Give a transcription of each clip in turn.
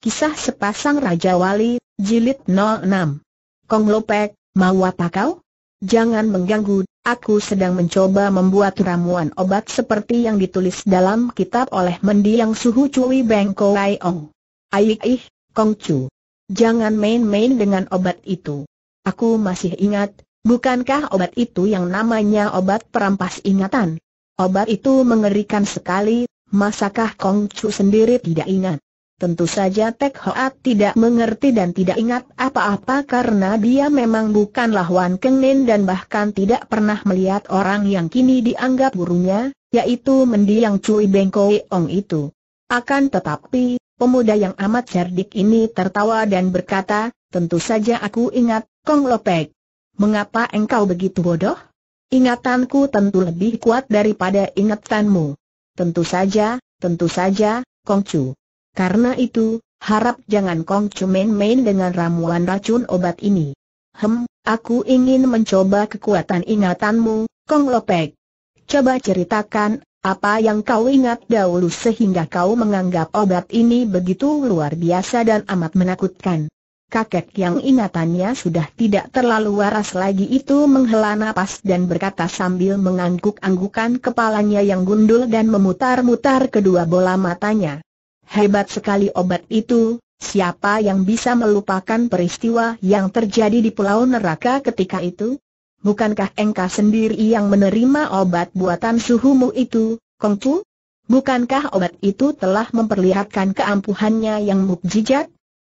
Kisah Sepasang Raja Wali, Jilid 06. Kong Lopek, mau apa kau? Jangan mengganggu, aku sedang mencoba membuat ramuan obat seperti yang ditulis dalam kitab oleh mendiang suhu Cui Beng Koai Ong. Aik ih, Kong Chu. Jangan main-main dengan obat itu. Aku masih ingat, bukankah obat itu yang namanya obat perampas ingatan? Obat itu mengerikan sekali, masakah Kong Chu sendiri tidak ingat? Tentu saja Tek Hoat tidak mengerti dan tidak ingat apa-apa karena dia memang bukanlah Wan kengen dan bahkan tidak pernah melihat orang yang kini dianggap gurunya, yaitu mendiang Cui Bengkoi Ong itu. Akan tetapi, pemuda yang amat cerdik ini tertawa dan berkata, tentu saja aku ingat, Kong Lopek. Mengapa engkau begitu bodoh? Ingatanku tentu lebih kuat daripada ingatanmu. Tentu saja, tentu saja, Kong Chu. Karena itu, harap jangan Kong Cumen main dengan ramuan racun obat ini. Hem, aku ingin mencoba kekuatan ingatanmu, Kong Lopek. Coba ceritakan, apa yang kau ingat dahulu sehingga kau menganggap obat ini begitu luar biasa dan amat menakutkan? Kakek yang ingatannya sudah tidak terlalu waras lagi itu menghela napas dan berkata sambil mengangguk-anggukan kepalanya yang gundul dan memutar-mutar kedua bola matanya. Hebat sekali obat itu, siapa yang bisa melupakan peristiwa yang terjadi di Pulau Neraka ketika itu? Bukankah engkau sendiri yang menerima obat buatan suhumu itu, Fu? Bukankah obat itu telah memperlihatkan keampuhannya yang mukjizat?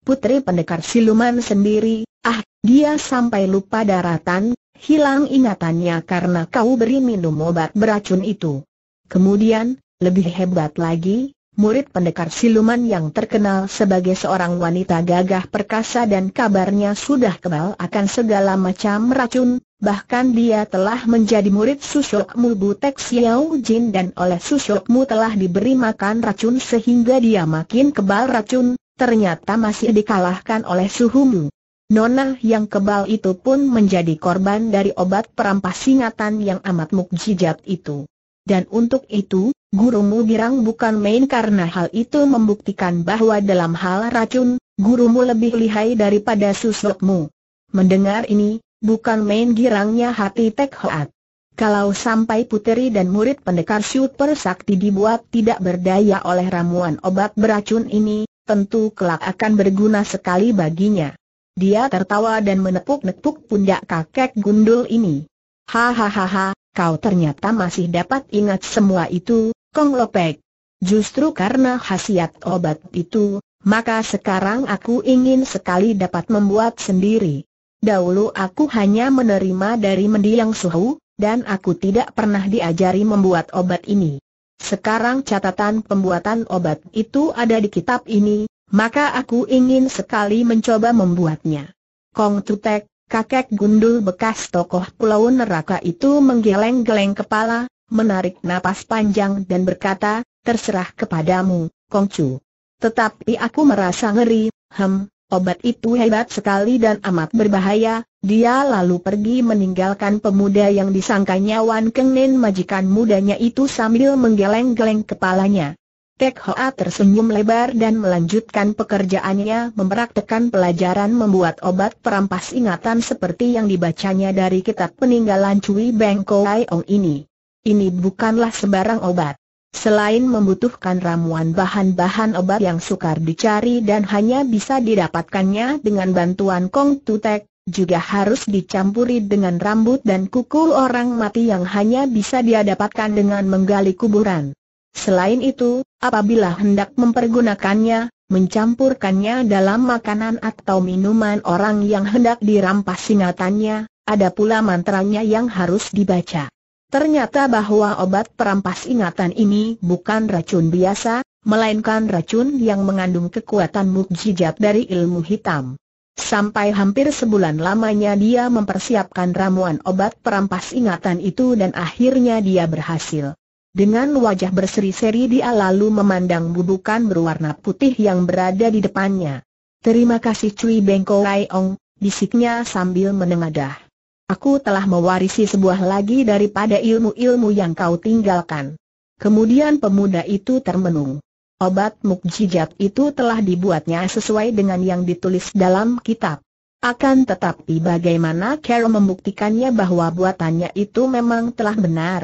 Putri pendekar siluman sendiri, ah, dia sampai lupa daratan, hilang ingatannya karena kau beri minum obat beracun itu. Kemudian, lebih hebat lagi, murid pendekar siluman yang terkenal sebagai seorang wanita gagah perkasa dan kabarnya sudah kebal akan segala macam racun, bahkan dia telah menjadi murid susukmu Butek Xiao Jin dan oleh susukmu telah diberi makan racun sehingga dia makin kebal racun, ternyata masih dikalahkan oleh suhumu. Nona yang kebal itu pun menjadi korban dari obat perampas singatan yang amat mukjizat itu. Dan untuk itu, gurumu girang bukan main karena hal itu membuktikan bahwa dalam hal racun, gurumu lebih lihai daripada susukmu. Mendengar ini, bukan main girangnya hati Tek Hoat. Kalau sampai puteri dan murid pendekar super sakti dibuat tidak berdaya oleh ramuan obat beracun ini, tentu kelak akan berguna sekali baginya. Dia tertawa dan menepuk-nepuk pundak kakek gundul ini. Hahaha, kau ternyata masih dapat ingat semua itu, Kong Lopek. Justru karena khasiat obat itu, maka sekarang aku ingin sekali dapat membuat sendiri. Dahulu aku hanya menerima dari mendiang suhu, dan aku tidak pernah diajari membuat obat ini. Sekarang catatan pembuatan obat itu ada di kitab ini, maka aku ingin sekali mencoba membuatnya. Kong Tutek, kakek gundul bekas tokoh pulau neraka itu menggeleng-geleng kepala, menarik napas panjang dan berkata, terserah kepadamu, Kongcu. Tetapi aku merasa ngeri, hem, obat itu hebat sekali dan amat berbahaya, dia lalu pergi meninggalkan pemuda yang disangkanya Wan Kengnen majikan mudanya itu sambil menggeleng-geleng kepalanya. Tek Hoa tersenyum lebar dan melanjutkan pekerjaannya mempraktekkan pelajaran membuat obat perampas ingatan seperti yang dibacanya dari kitab peninggalan Cui Beng Kowai Ong ini. Ini bukanlah sebarang obat. Selain membutuhkan ramuan bahan-bahan obat yang sukar dicari dan hanya bisa didapatkannya dengan bantuan Kong Tutek, juga harus dicampuri dengan rambut dan kuku orang mati yang hanya bisa dia dapatkan dengan menggali kuburan. Selain itu, apabila hendak mempergunakannya, mencampurkannya dalam makanan atau minuman orang yang hendak dirampas ingatannya, ada pula mantranya yang harus dibaca. Ternyata bahwa obat perampas ingatan ini bukan racun biasa, melainkan racun yang mengandung kekuatan mukjizat dari ilmu hitam. Sampai hampir sebulan lamanya dia mempersiapkan ramuan obat perampas ingatan itu dan akhirnya dia berhasil. Dengan wajah berseri-seri dia lalu memandang bubukan berwarna putih yang berada di depannya. Terima kasih Cui Bengko Lai Ong, bisiknya sambil menengadah. Aku telah mewarisi sebuah lagi daripada ilmu-ilmu yang kau tinggalkan. Kemudian pemuda itu termenung. Obat mukjizat itu telah dibuatnya sesuai dengan yang ditulis dalam kitab. Akan tetapi bagaimana Carol membuktikannya bahwa buatannya itu memang telah benar?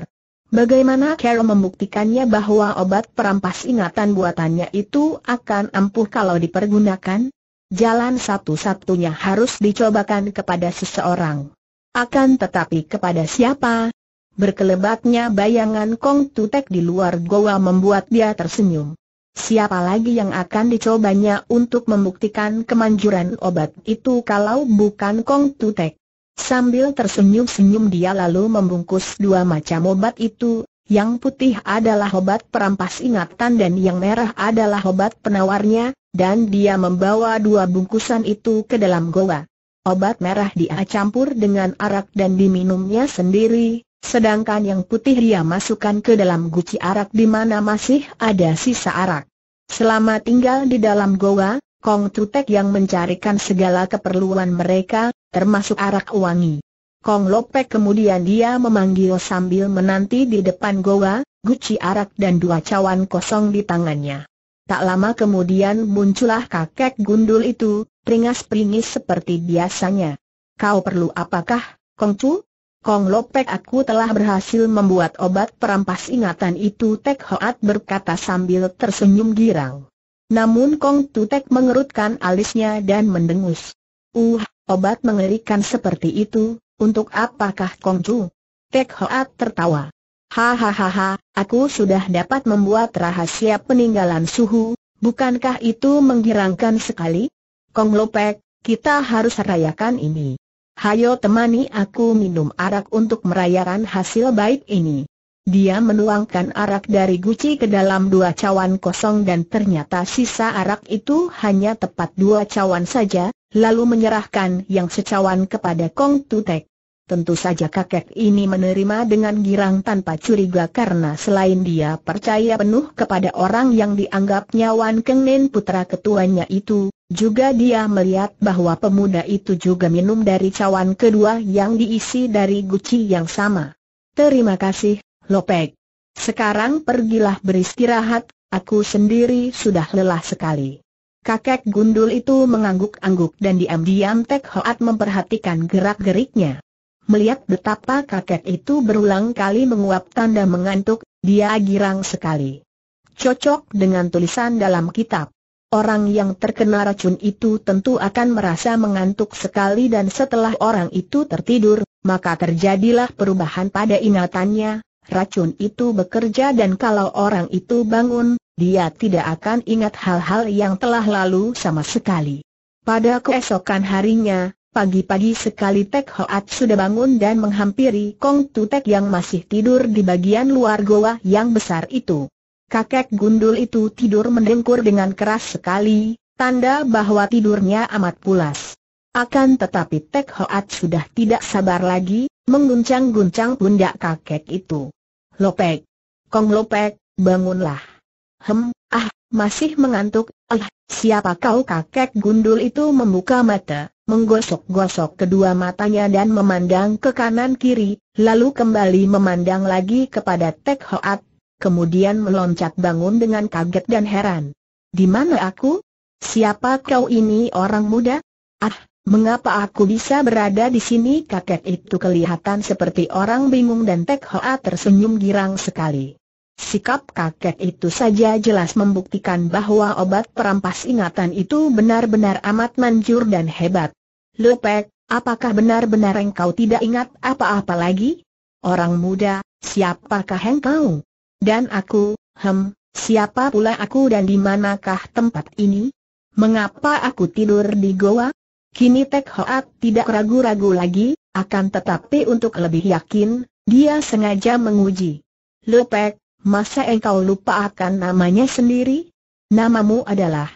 Bagaimana Carol membuktikannya bahwa obat perampas ingatan buatannya itu akan ampuh kalau dipergunakan? Jalan satu-satunya harus dicobakan kepada seseorang. Akan tetapi kepada siapa? Berkelebatnya bayangan Kong Tutek di luar goa membuat dia tersenyum. Siapa lagi yang akan dicobanya untuk membuktikan kemanjuran obat itu kalau bukan Kong Tutek? Sambil tersenyum-senyum dia lalu membungkus dua macam obat itu, yang putih adalah obat perampas ingatan dan yang merah adalah obat penawarnya, dan dia membawa dua bungkusan itu ke dalam goa. Obat merah dia campur dengan arak dan diminumnya sendiri, sedangkan yang putih dia masukkan ke dalam guci arak di mana masih ada sisa arak. Selama tinggal di dalam goa, Kong Tutek yang mencarikan segala keperluan mereka, termasuk arak wangi. Kong Lopek kemudian dia memanggil sambil menanti di depan goa, guci arak dan dua cawan kosong di tangannya. Tak lama kemudian muncullah kakek gundul itu, pringas-pringis seperti biasanya. Kau perlu apakah, Kong Chu? Kong Lopek aku telah berhasil membuat obat perampas ingatan itu Tek Hoat berkata sambil tersenyum girang. Namun Kong Tutek mengerutkan alisnya dan mendengus. Uh, obat mengerikan seperti itu, untuk apakah Kong Chu? Tek Hoat tertawa. Hahaha, aku sudah dapat membuat rahasia peninggalan suhu, bukankah itu menggirangkan sekali? Kong Lopek, kita harus rayakan ini. Hayo temani aku minum arak untuk merayakan hasil baik ini. Dia menuangkan arak dari guci ke dalam dua cawan kosong dan ternyata sisa arak itu hanya tepat dua cawan saja, lalu menyerahkan yang secawan kepada Kong Tutek. Tentu saja kakek ini menerima dengan girang tanpa curiga karena selain dia percaya penuh kepada orang yang dianggapnya Wan Kengnen putra ketuanya itu, juga dia melihat bahwa pemuda itu juga minum dari cawan kedua yang diisi dari guci yang sama. Terima kasih, Lopek. Sekarang pergilah beristirahat, aku sendiri sudah lelah sekali. Kakek gundul itu mengangguk-angguk dan diam-diam Tek Hoat memperhatikan gerak-geriknya. Melihat betapa kakek itu berulang kali menguap tanda mengantuk, dia girang sekali. Cocok dengan tulisan dalam kitab. Orang yang terkena racun itu tentu akan merasa mengantuk sekali dan setelah orang itu tertidur, maka terjadilah perubahan pada ingatannya, racun itu bekerja dan kalau orang itu bangun, dia tidak akan ingat hal-hal yang telah lalu sama sekali. Pada keesokan harinya, Pagi-pagi sekali Tek Hoat sudah bangun dan menghampiri Kong Tu Tek yang masih tidur di bagian luar goa yang besar itu. Kakek gundul itu tidur mendengkur dengan keras sekali, tanda bahwa tidurnya amat pulas. Akan tetapi Tek Hoat sudah tidak sabar lagi, mengguncang-guncang pundak kakek itu. Lopek! Kong Lopek, bangunlah! Hem, ah, masih mengantuk, ah, siapa kau kakek gundul itu membuka mata, menggosok-gosok kedua matanya dan memandang ke kanan kiri, lalu kembali memandang lagi kepada Tek Hoat, kemudian meloncat bangun dengan kaget dan heran. Di mana aku? Siapa kau ini orang muda? Ah, mengapa aku bisa berada di sini? Kakek itu kelihatan seperti orang bingung dan Tek Hoat tersenyum girang sekali. Sikap kakek itu saja jelas membuktikan bahwa obat perampas ingatan itu benar-benar amat manjur dan hebat. Lepek, apakah benar-benar engkau tidak ingat apa-apa lagi? Orang muda, siapakah engkau? Dan aku, hem, siapa pula aku dan di manakah tempat ini? Mengapa aku tidur di goa? Kini Tek Hoat tidak ragu-ragu lagi, akan tetapi untuk lebih yakin, dia sengaja menguji. Lepek, masa engkau lupa akan namanya sendiri? Namamu adalah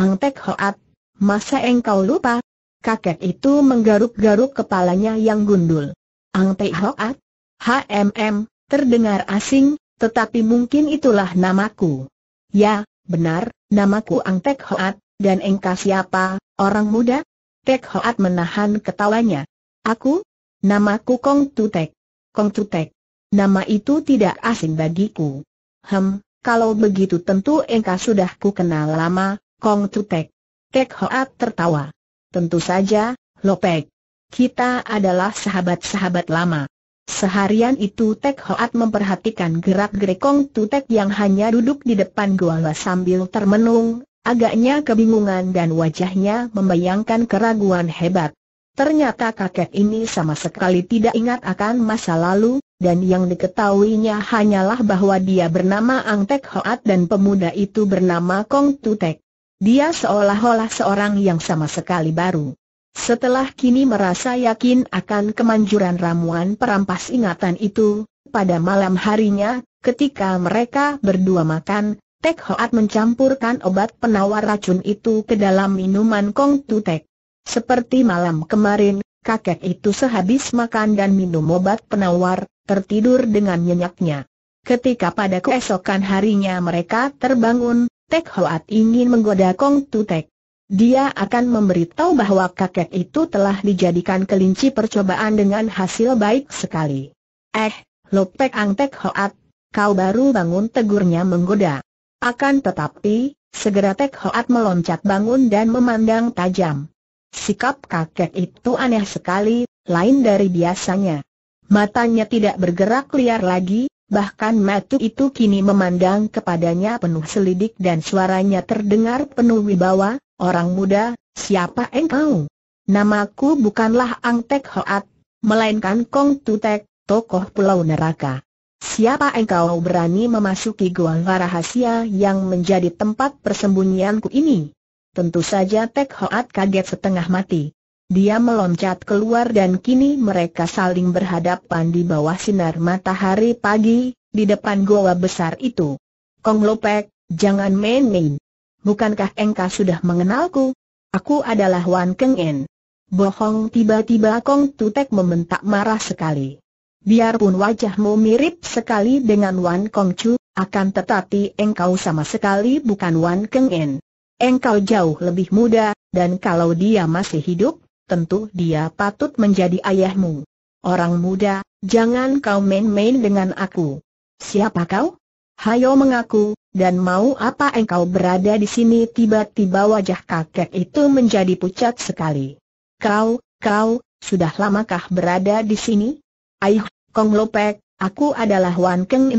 Ang Tek Hoat, masa engkau lupa? kakek itu menggaruk-garuk kepalanya yang gundul. Ang Tei Hoat? HMM, terdengar asing, tetapi mungkin itulah namaku. Ya, benar, namaku Ang Tek Hoat, dan engkau siapa, orang muda? Tek Hoat menahan ketawanya. Aku? Namaku Kong Tutek. Kong Tutek. Nama itu tidak asing bagiku. Hem, kalau begitu tentu engkau sudah ku kenal lama, Kong Tutek. Tek Hoat tertawa. Tentu saja, Lopek. Kita adalah sahabat-sahabat lama. Seharian itu Tek Hoat memperhatikan gerak-gerik Kong Tutek yang hanya duduk di depan gua sambil termenung, agaknya kebingungan dan wajahnya membayangkan keraguan hebat. Ternyata kakek ini sama sekali tidak ingat akan masa lalu, dan yang diketahuinya hanyalah bahwa dia bernama Ang Tek Hoat dan pemuda itu bernama Kong Tutek. Dia seolah-olah seorang yang sama sekali baru. Setelah kini merasa yakin akan kemanjuran ramuan perampas ingatan itu, pada malam harinya, ketika mereka berdua makan, Tek Hoat mencampurkan obat penawar racun itu ke dalam minuman Kong Tutek. Seperti malam kemarin, kakek itu sehabis makan dan minum obat penawar, tertidur dengan nyenyaknya. Ketika pada keesokan harinya mereka terbangun, Tek Hoat ingin menggoda Kong Tutek. Dia akan memberitahu bahwa kakek itu telah dijadikan kelinci percobaan dengan hasil baik sekali. Eh, Lopek Tek Hoat, kau baru bangun tegurnya menggoda. Akan tetapi, segera Tek Hoat meloncat bangun dan memandang tajam. Sikap kakek itu aneh sekali, lain dari biasanya. Matanya tidak bergerak liar lagi, Bahkan matu itu kini memandang kepadanya penuh selidik dan suaranya terdengar penuh wibawa, Orang muda, siapa engkau? Namaku bukanlah Ang Tek Hoat, melainkan Kong Tutek, tokoh pulau neraka. Siapa engkau berani memasuki gua rahasia yang menjadi tempat persembunyianku ini? Tentu saja Tek Hoat kaget setengah mati. Dia meloncat keluar dan kini mereka saling berhadapan di bawah sinar matahari pagi, di depan goa besar itu. Kong Lopek, jangan main-main. Bukankah engkau sudah mengenalku? Aku adalah Wan Keng En. Bohong tiba-tiba Kong Tutek membentak marah sekali. Biarpun wajahmu mirip sekali dengan Wan Kong Chu, akan tetapi engkau sama sekali bukan Wan Keng En. Engkau jauh lebih muda, dan kalau dia masih hidup, tentu dia patut menjadi ayahmu. Orang muda, jangan kau main-main dengan aku. Siapa kau? Hayo mengaku, dan mau apa engkau berada di sini tiba-tiba wajah kakek itu menjadi pucat sekali. Kau, kau, sudah lamakah berada di sini? Aih, Kong Lopek, Aku adalah Wan Keng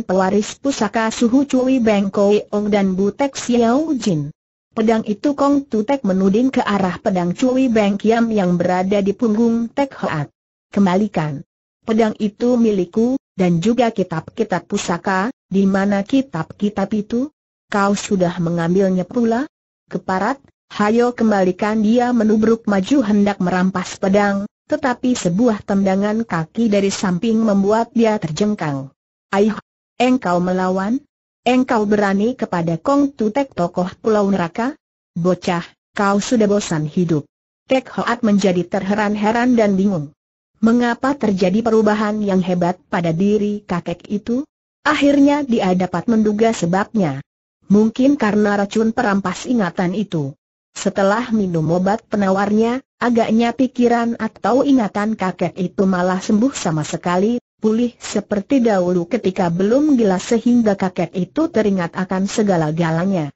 pusaka suhu Cui Beng Koi Ong dan Butek Xiao Jin. Pedang itu Kong Tutek menuding ke arah pedang Cui Beng Kiam yang berada di punggung Tek Hoat. Kembalikan. Pedang itu milikku, dan juga kitab-kitab pusaka, di mana kitab-kitab itu? Kau sudah mengambilnya pula? Keparat, hayo kembalikan dia menubruk maju hendak merampas pedang, tetapi sebuah tendangan kaki dari samping membuat dia terjengkang. Aih, engkau melawan? Engkau berani kepada Kong Tutek tokoh Pulau Neraka? Bocah, kau sudah bosan hidup. Tek Hoat menjadi terheran-heran dan bingung. Mengapa terjadi perubahan yang hebat pada diri kakek itu? Akhirnya dia dapat menduga sebabnya. Mungkin karena racun perampas ingatan itu. Setelah minum obat penawarnya, agaknya pikiran atau ingatan kakek itu malah sembuh sama sekali, pulih seperti dahulu ketika belum gila sehingga kakek itu teringat akan segala galanya.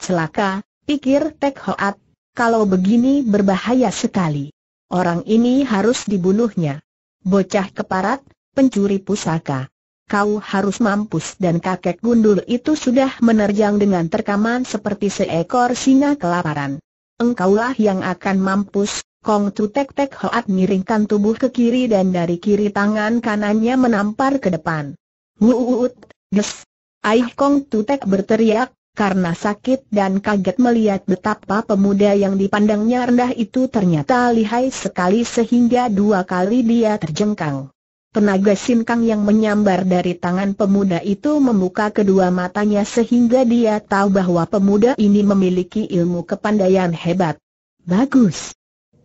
Celaka, pikir Tek Hoat, kalau begini berbahaya sekali. Orang ini harus dibunuhnya. Bocah keparat, pencuri pusaka. Kau harus mampus dan kakek gundul itu sudah menerjang dengan terkaman seperti seekor singa kelaparan. Engkaulah yang akan mampus, Kong tu Tek Tek Hoat miringkan tubuh ke kiri dan dari kiri tangan kanannya menampar ke depan. Wuuut, ges. Aih Kong tu Tek berteriak, karena sakit dan kaget melihat betapa pemuda yang dipandangnya rendah itu ternyata lihai sekali sehingga dua kali dia terjengkang. Tenaga sinkang yang menyambar dari tangan pemuda itu membuka kedua matanya sehingga dia tahu bahwa pemuda ini memiliki ilmu kepandaian hebat. Bagus,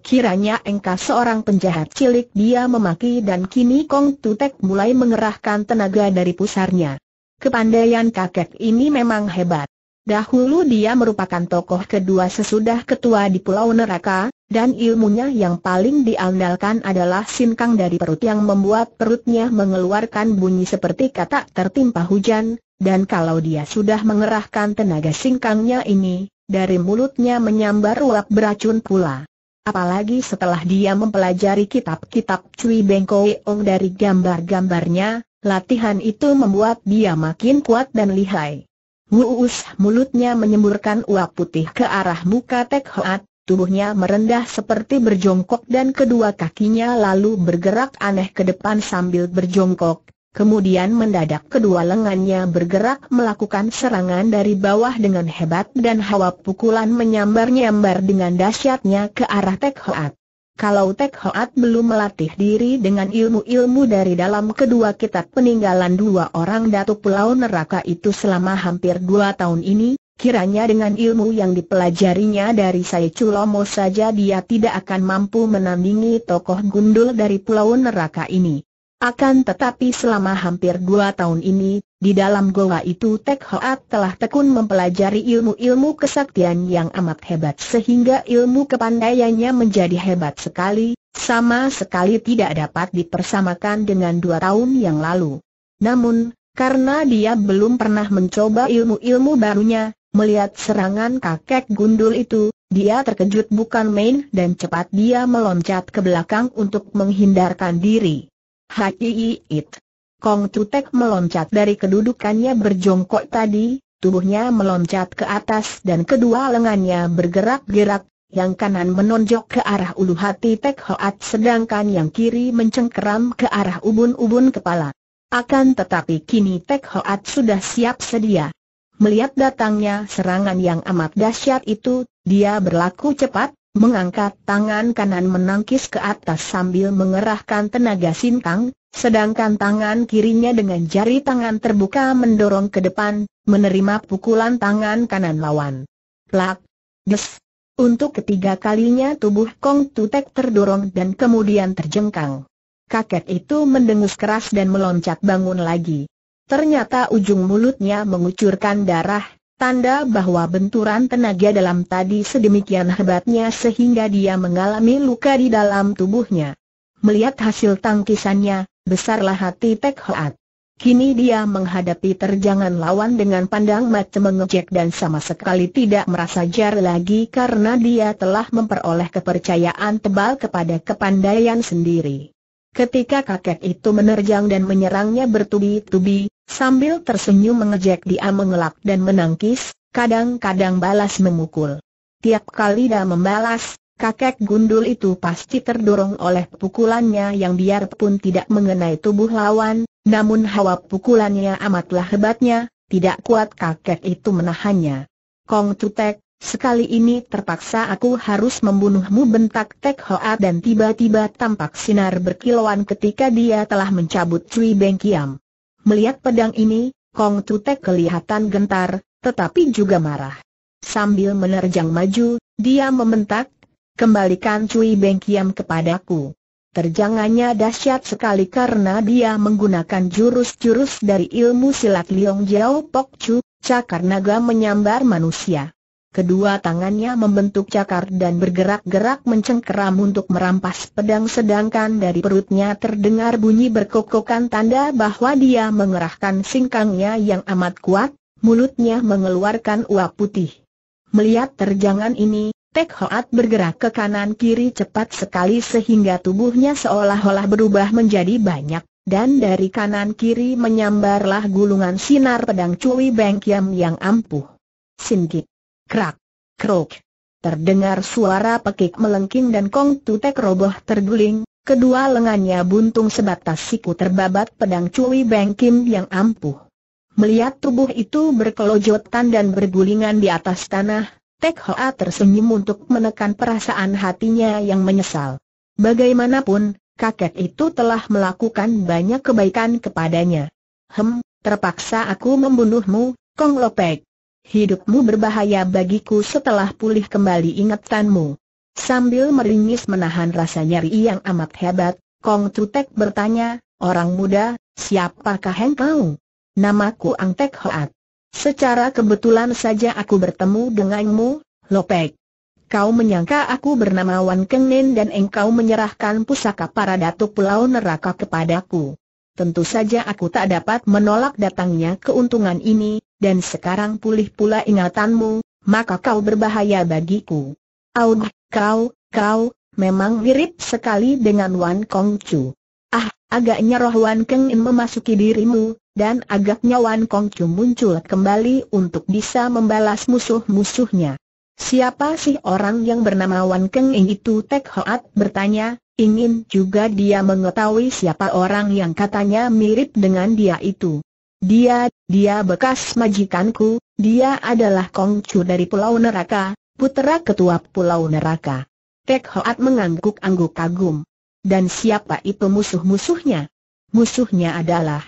Kiranya engkau seorang penjahat cilik dia memaki dan kini Kong Tutek mulai mengerahkan tenaga dari pusarnya. Kepandaian kakek ini memang hebat. Dahulu dia merupakan tokoh kedua sesudah ketua di Pulau Neraka, dan ilmunya yang paling diandalkan adalah sinkang dari perut yang membuat perutnya mengeluarkan bunyi seperti kata tertimpa hujan, dan kalau dia sudah mengerahkan tenaga sinkangnya ini, dari mulutnya menyambar uap beracun pula. Apalagi setelah dia mempelajari kitab-kitab Cui Ong dari gambar-gambarnya, latihan itu membuat dia makin kuat dan lihai. Wuus mulutnya menyemburkan uap putih ke arah muka Tek Hoat, tubuhnya merendah seperti berjongkok dan kedua kakinya lalu bergerak aneh ke depan sambil berjongkok, Kemudian mendadak kedua lengannya bergerak melakukan serangan dari bawah dengan hebat dan hawa pukulan menyambar-nyambar dengan dahsyatnya ke arah Tek Hoat. Kalau Tek Hoat belum melatih diri dengan ilmu-ilmu dari dalam kedua kitab peninggalan dua orang Datuk Pulau Neraka itu selama hampir dua tahun ini, kiranya dengan ilmu yang dipelajarinya dari saya Culomo saja dia tidak akan mampu menandingi tokoh gundul dari Pulau Neraka ini. Akan tetapi selama hampir dua tahun ini, di dalam goa itu Tek Hoat telah tekun mempelajari ilmu-ilmu kesaktian yang amat hebat sehingga ilmu kepandaiannya menjadi hebat sekali, sama sekali tidak dapat dipersamakan dengan dua tahun yang lalu. Namun, karena dia belum pernah mencoba ilmu-ilmu barunya, melihat serangan kakek gundul itu, dia terkejut bukan main dan cepat dia meloncat ke belakang untuk menghindarkan diri. Hati it. Kong Tutek meloncat dari kedudukannya berjongkok tadi, tubuhnya meloncat ke atas dan kedua lengannya bergerak-gerak, yang kanan menonjok ke arah ulu hati Tek Hoat sedangkan yang kiri mencengkeram ke arah ubun-ubun kepala. Akan tetapi kini Tek Hoat sudah siap sedia. Melihat datangnya serangan yang amat dahsyat itu, dia berlaku cepat, Mengangkat tangan kanan menangkis ke atas sambil mengerahkan tenaga sintang, sedangkan tangan kirinya dengan jari tangan terbuka mendorong ke depan, menerima pukulan tangan kanan lawan. Plak! Des! Untuk ketiga kalinya tubuh Kong Tutek terdorong dan kemudian terjengkang. Kakek itu mendengus keras dan meloncat bangun lagi. Ternyata ujung mulutnya mengucurkan darah, Tanda bahwa benturan tenaga dalam tadi sedemikian hebatnya sehingga dia mengalami luka di dalam tubuhnya. Melihat hasil tangkisannya, besarlah hati Tek Hoat. Kini dia menghadapi terjangan lawan dengan pandang macam mengejek dan sama sekali tidak merasa jar lagi karena dia telah memperoleh kepercayaan tebal kepada kepandaian sendiri. Ketika kakek itu menerjang dan menyerangnya bertubi-tubi, Sambil tersenyum mengejek dia mengelak dan menangkis, kadang-kadang balas memukul. Tiap kali dia membalas, kakek gundul itu pasti terdorong oleh pukulannya yang biarpun tidak mengenai tubuh lawan, namun hawa pukulannya amatlah hebatnya, tidak kuat kakek itu menahannya. Kong Tutek, Sekali ini terpaksa aku harus membunuhmu bentak Tek Hoa dan tiba-tiba tampak sinar berkilauan ketika dia telah mencabut Cui Beng Kiam. Melihat pedang ini, Kong Tutek kelihatan gentar, tetapi juga marah. Sambil menerjang maju, dia membentak, kembalikan Cui Beng Kiam kepadaku. Terjangannya dahsyat sekali karena dia menggunakan jurus-jurus dari ilmu silat Liong Jiao Pok Chu, cakar naga menyambar manusia. Kedua tangannya membentuk cakar dan bergerak-gerak mencengkeram untuk merampas pedang sedangkan dari perutnya terdengar bunyi berkokokan tanda bahwa dia mengerahkan singkangnya yang amat kuat, mulutnya mengeluarkan uap putih. Melihat terjangan ini, Tek Hoat bergerak ke kanan-kiri cepat sekali sehingga tubuhnya seolah-olah berubah menjadi banyak, dan dari kanan-kiri menyambarlah gulungan sinar pedang Cui Beng Kiam yang ampuh. Singkit. Krak, krok. Terdengar suara pekik melengking dan Kong Tutek roboh terguling, kedua lengannya buntung sebatas siku terbabat pedang Cui Beng Kim yang ampuh. Melihat tubuh itu berkelojotan dan bergulingan di atas tanah, Tek Hoa tersenyum untuk menekan perasaan hatinya yang menyesal. Bagaimanapun, kakek itu telah melakukan banyak kebaikan kepadanya. Hem, terpaksa aku membunuhmu, Kong Lopek. Hidupmu berbahaya bagiku setelah pulih kembali ingatanmu. Sambil meringis menahan rasa nyeri yang amat hebat, Kong Tutek bertanya, Orang muda, siapakah engkau? Namaku Ang Tek Hoat. Secara kebetulan saja aku bertemu denganmu, Lopek. Kau menyangka aku bernama Wan Keng Nen dan engkau menyerahkan pusaka para datuk pulau neraka kepadaku. Tentu saja aku tak dapat menolak datangnya keuntungan ini, dan sekarang pulih pula ingatanmu, maka kau berbahaya bagiku. Aud, kau, kau, memang mirip sekali dengan Wan Kong Chu. Ah, agaknya roh Wan Keng In memasuki dirimu, dan agaknya Wan Kong Chu muncul kembali untuk bisa membalas musuh-musuhnya. Siapa sih orang yang bernama Wan Keng In itu? Tek Hoat bertanya, ingin juga dia mengetahui siapa orang yang katanya mirip dengan dia itu. Dia, dia bekas majikanku, dia adalah Kongcu dari Pulau Neraka, putera ketua Pulau Neraka. Tek Hoat mengangguk-angguk kagum. Dan siapa itu musuh-musuhnya? Musuhnya adalah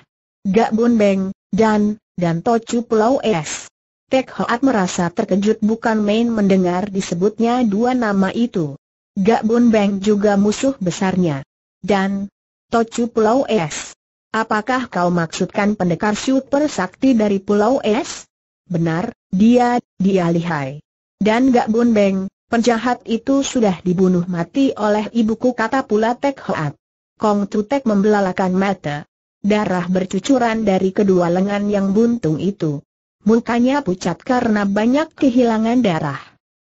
Gak Bun Beng, dan, dan Tocu Pulau Es. Tek Hoat merasa terkejut bukan main mendengar disebutnya dua nama itu. Gak Bun Beng juga musuh besarnya. Dan, Tocu Pulau Es. Apakah kau maksudkan pendekar super sakti dari Pulau Es? Benar, dia, dia lihai. Dan gak beng, penjahat itu sudah dibunuh mati oleh ibuku kata pula Tek Hoat. Kong Tutek membelalakan mata. Darah bercucuran dari kedua lengan yang buntung itu. Mukanya pucat karena banyak kehilangan darah.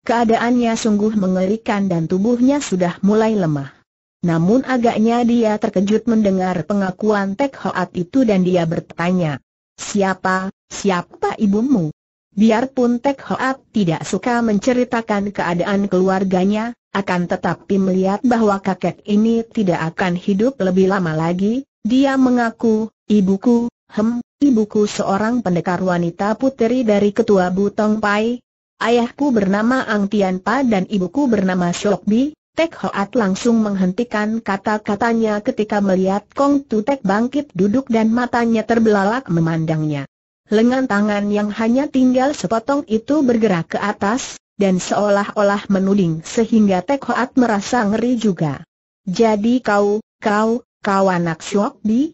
Keadaannya sungguh mengerikan dan tubuhnya sudah mulai lemah. Namun agaknya dia terkejut mendengar pengakuan Tek Hoat itu dan dia bertanya, Siapa, siapa ibumu? Biarpun Tek Hoat tidak suka menceritakan keadaan keluarganya, akan tetapi melihat bahwa kakek ini tidak akan hidup lebih lama lagi, dia mengaku, ibuku, hem, ibuku seorang pendekar wanita puteri dari ketua Butong Pai, Ayahku bernama Ang Tian Pa dan ibuku bernama Shok Tek Hoat langsung menghentikan kata-katanya ketika melihat Kong Tutek bangkit duduk dan matanya terbelalak memandangnya. Lengan tangan yang hanya tinggal sepotong itu bergerak ke atas, dan seolah-olah menuding sehingga Tek Hoat merasa ngeri juga. Jadi kau, kau, kau anak Syok Di?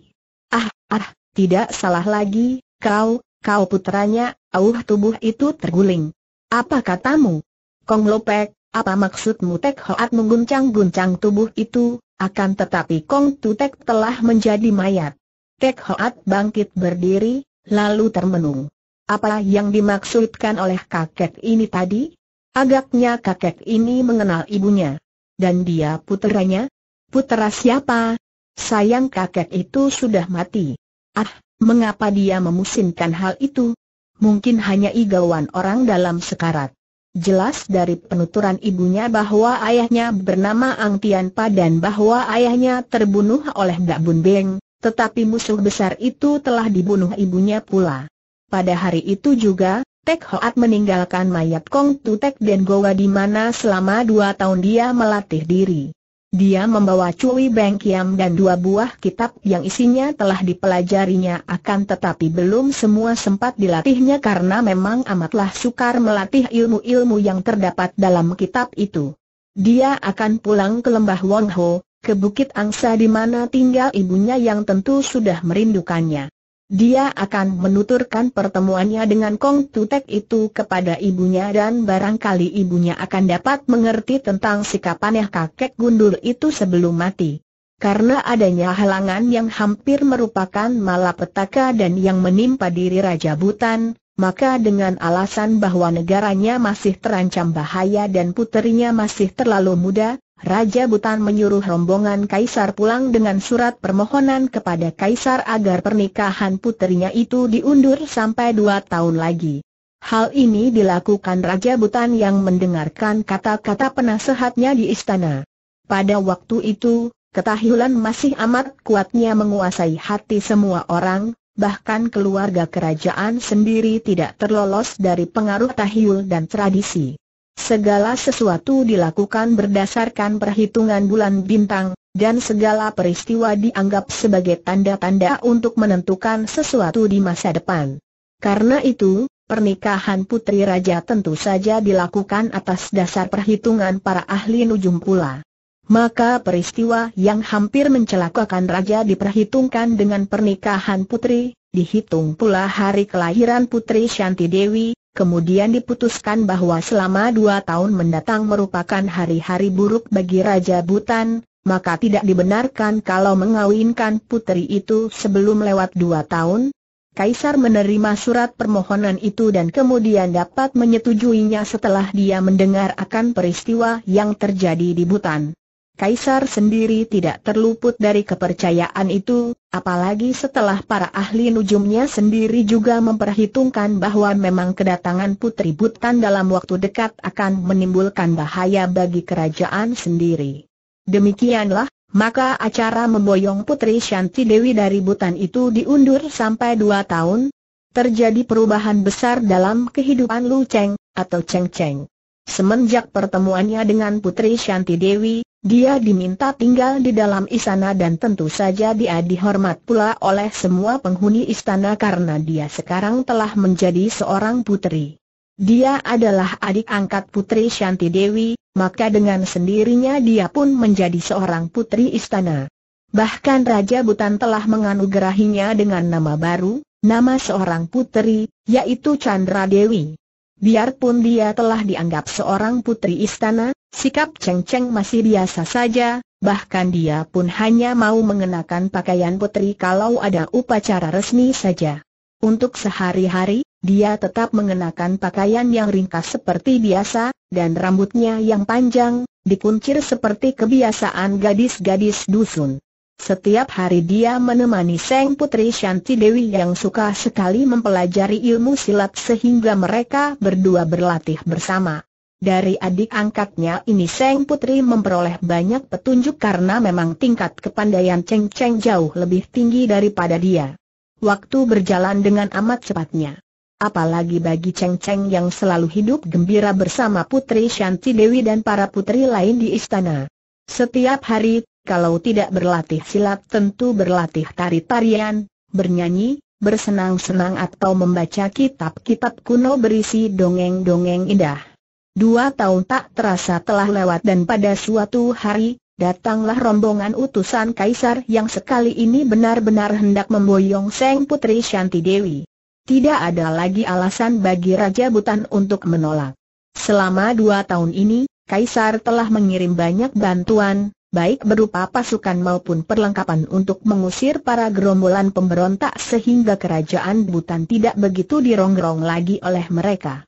Ah, ah, tidak salah lagi, kau, kau putranya, auh tubuh itu terguling. Apa katamu? Kong Lopek, apa maksudmu Tek Hoat mengguncang-guncang tubuh itu, akan tetapi Kong Tu Tek telah menjadi mayat. Tek Hoat bangkit berdiri, lalu termenung. Apa yang dimaksudkan oleh kakek ini tadi? Agaknya kakek ini mengenal ibunya. Dan dia puteranya? Putera siapa? Sayang kakek itu sudah mati. Ah, mengapa dia memusingkan hal itu? Mungkin hanya igauan orang dalam sekarat. Jelas dari penuturan ibunya bahwa ayahnya bernama Ang Pa dan bahwa ayahnya terbunuh oleh Dak Bun Beng, tetapi musuh besar itu telah dibunuh ibunya pula. Pada hari itu juga, Tek Hoat meninggalkan mayat Kong Tek dan Goa di mana selama dua tahun dia melatih diri. Dia membawa Cui Beng Kiam dan dua buah kitab yang isinya telah dipelajarinya akan tetapi belum semua sempat dilatihnya karena memang amatlah sukar melatih ilmu-ilmu yang terdapat dalam kitab itu. Dia akan pulang ke lembah Wong Ho, ke Bukit Angsa di mana tinggal ibunya yang tentu sudah merindukannya. Dia akan menuturkan pertemuannya dengan Kong Tutek itu kepada ibunya dan barangkali ibunya akan dapat mengerti tentang sikap aneh kakek gundul itu sebelum mati. Karena adanya halangan yang hampir merupakan malapetaka dan yang menimpa diri Raja Butan, maka dengan alasan bahwa negaranya masih terancam bahaya dan puterinya masih terlalu muda, Raja Butan menyuruh rombongan Kaisar pulang dengan surat permohonan kepada Kaisar agar pernikahan putrinya itu diundur sampai dua tahun lagi. Hal ini dilakukan Raja Butan yang mendengarkan kata-kata penasehatnya di istana. Pada waktu itu, ketahilan masih amat kuatnya menguasai hati semua orang, bahkan keluarga kerajaan sendiri tidak terlolos dari pengaruh tahil dan tradisi. Segala sesuatu dilakukan berdasarkan perhitungan bulan bintang, dan segala peristiwa dianggap sebagai tanda-tanda untuk menentukan sesuatu di masa depan. Karena itu, pernikahan putri raja tentu saja dilakukan atas dasar perhitungan para ahli nujum pula. Maka peristiwa yang hampir mencelakakan raja diperhitungkan dengan pernikahan putri, dihitung pula hari kelahiran putri Shanti Dewi, Kemudian diputuskan bahwa selama dua tahun mendatang merupakan hari-hari buruk bagi Raja Butan, maka tidak dibenarkan kalau mengawinkan putri itu sebelum lewat dua tahun. Kaisar menerima surat permohonan itu dan kemudian dapat menyetujuinya setelah dia mendengar akan peristiwa yang terjadi di Butan. Kaisar sendiri tidak terluput dari kepercayaan itu, apalagi setelah para ahli nujumnya sendiri juga memperhitungkan bahwa memang kedatangan Putri Butan dalam waktu dekat akan menimbulkan bahaya bagi kerajaan sendiri. Demikianlah, maka acara memboyong Putri Shanti Dewi dari Butan itu diundur sampai dua tahun, terjadi perubahan besar dalam kehidupan Lu Cheng, atau Cheng Cheng. Semenjak pertemuannya dengan Putri Shanti Dewi, dia diminta tinggal di dalam istana dan tentu saja dia dihormat pula oleh semua penghuni istana karena dia sekarang telah menjadi seorang putri. Dia adalah adik angkat putri Shanti Dewi, maka dengan sendirinya dia pun menjadi seorang putri istana. Bahkan Raja Butan telah menganugerahinya dengan nama baru, nama seorang putri, yaitu Chandra Dewi. Biarpun dia telah dianggap seorang putri istana, Sikap Cheng Cheng masih biasa saja, bahkan dia pun hanya mau mengenakan pakaian putri kalau ada upacara resmi saja. Untuk sehari-hari, dia tetap mengenakan pakaian yang ringkas seperti biasa, dan rambutnya yang panjang, dikuncir seperti kebiasaan gadis-gadis dusun. Setiap hari dia menemani Seng Putri Shanti Dewi yang suka sekali mempelajari ilmu silat sehingga mereka berdua berlatih bersama. Dari adik angkatnya ini Seng Putri memperoleh banyak petunjuk karena memang tingkat kepandaian Cheng Cheng jauh lebih tinggi daripada dia. Waktu berjalan dengan amat cepatnya. Apalagi bagi Cheng Cheng yang selalu hidup gembira bersama Putri Shanti Dewi dan para putri lain di istana. Setiap hari, kalau tidak berlatih silat tentu berlatih tari-tarian, bernyanyi, bersenang-senang atau membaca kitab-kitab kuno berisi dongeng-dongeng indah. Dua tahun tak terasa telah lewat dan pada suatu hari, datanglah rombongan utusan kaisar yang sekali ini benar-benar hendak memboyong Seng Putri Shanti Dewi. Tidak ada lagi alasan bagi Raja Butan untuk menolak. Selama dua tahun ini, kaisar telah mengirim banyak bantuan, baik berupa pasukan maupun perlengkapan untuk mengusir para gerombolan pemberontak sehingga kerajaan Butan tidak begitu dirongrong lagi oleh mereka.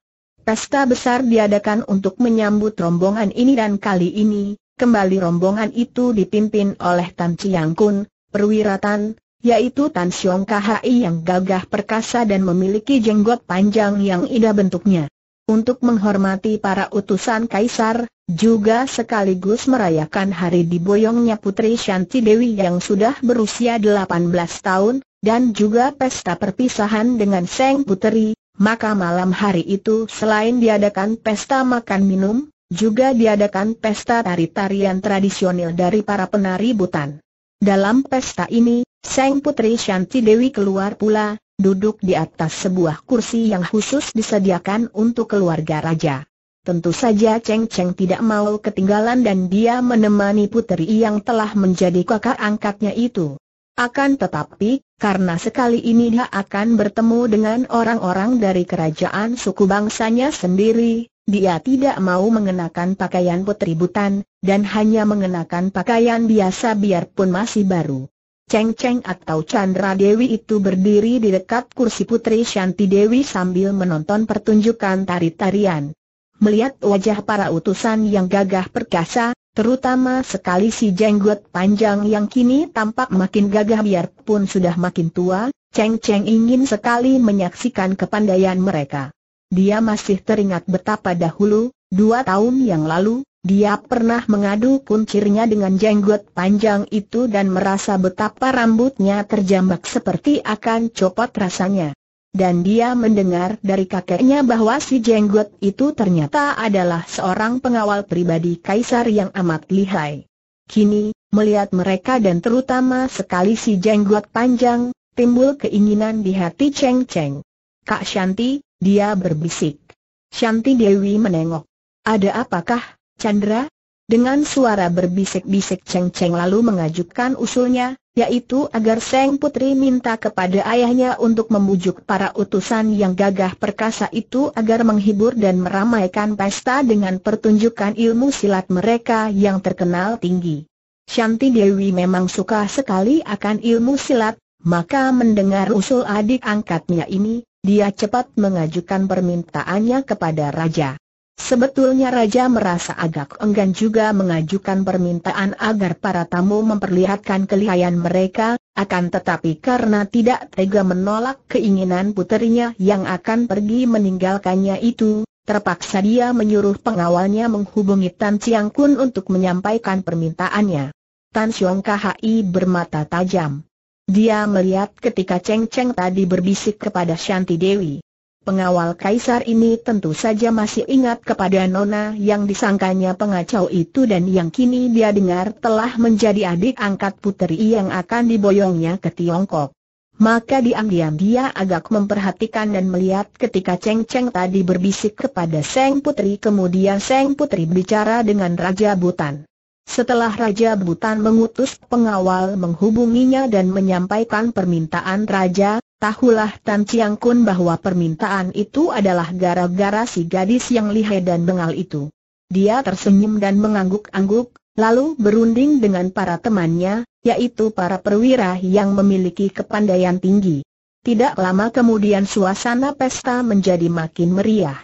Pesta besar diadakan untuk menyambut rombongan ini dan kali ini, kembali rombongan itu dipimpin oleh Tan Chiang Kun, perwira Tan, yaitu Tan Siong Khai yang gagah perkasa dan memiliki jenggot panjang yang indah bentuknya. Untuk menghormati para utusan kaisar, juga sekaligus merayakan hari diboyongnya Putri Shanti Dewi yang sudah berusia 18 tahun, dan juga pesta perpisahan dengan Seng Puteri, maka malam hari itu selain diadakan pesta makan minum, juga diadakan pesta tari-tarian tradisional dari para penari butan. Dalam pesta ini, Sang Putri Shanti Dewi keluar pula, duduk di atas sebuah kursi yang khusus disediakan untuk keluarga raja. Tentu saja Cheng Cheng tidak mau ketinggalan dan dia menemani putri yang telah menjadi kakak angkatnya itu. Akan tetapi, karena sekali ini dia akan bertemu dengan orang-orang dari kerajaan suku bangsanya sendiri, dia tidak mau mengenakan pakaian putri butan, dan hanya mengenakan pakaian biasa biarpun masih baru. Ceng Ceng atau Chandra Dewi itu berdiri di dekat kursi putri Shanti Dewi sambil menonton pertunjukan tari-tarian. Melihat wajah para utusan yang gagah perkasa, Terutama sekali si jenggot panjang yang kini tampak makin gagah biarpun sudah makin tua, Cheng Cheng ingin sekali menyaksikan kepandaian mereka. Dia masih teringat betapa dahulu, dua tahun yang lalu, dia pernah mengadu kuncirnya dengan jenggot panjang itu dan merasa betapa rambutnya terjambak seperti akan copot rasanya dan dia mendengar dari kakeknya bahwa si Jenggot itu ternyata adalah seorang pengawal pribadi kaisar yang amat lihai. Kini, melihat mereka dan terutama sekali si Jenggot panjang, timbul keinginan di hati Cheng Cheng. Kak Shanti, dia berbisik. Shanti Dewi menengok. Ada apakah, Chandra? Dengan suara berbisik-bisik Cheng Cheng lalu mengajukan usulnya, yaitu agar Seng Putri minta kepada ayahnya untuk membujuk para utusan yang gagah perkasa itu agar menghibur dan meramaikan pesta dengan pertunjukan ilmu silat mereka yang terkenal tinggi. Shanti Dewi memang suka sekali akan ilmu silat, maka mendengar usul adik angkatnya ini, dia cepat mengajukan permintaannya kepada Raja. Sebetulnya Raja merasa agak enggan juga mengajukan permintaan agar para tamu memperlihatkan kelihayan mereka, akan tetapi karena tidak tega menolak keinginan puterinya yang akan pergi meninggalkannya itu, terpaksa dia menyuruh pengawalnya menghubungi Tan Siang Kun untuk menyampaikan permintaannya. Tan Siang KHI bermata tajam. Dia melihat ketika Cheng Cheng tadi berbisik kepada Shanti Dewi. Pengawal kaisar ini tentu saja masih ingat kepada Nona yang disangkanya pengacau itu dan yang kini dia dengar telah menjadi adik angkat puteri yang akan diboyongnya ke Tiongkok. Maka diam-diam dia agak memperhatikan dan melihat ketika Cheng Cheng tadi berbisik kepada Seng Putri kemudian Seng Putri bicara dengan Raja Butan. Setelah Raja Butan mengutus pengawal menghubunginya dan menyampaikan permintaan Raja, Tahulah Tan Chiang Kun bahwa permintaan itu adalah gara-gara si gadis yang lihai dan bengal itu. Dia tersenyum dan mengangguk-angguk, lalu berunding dengan para temannya, yaitu para perwira yang memiliki kepandaian tinggi. Tidak lama kemudian suasana pesta menjadi makin meriah.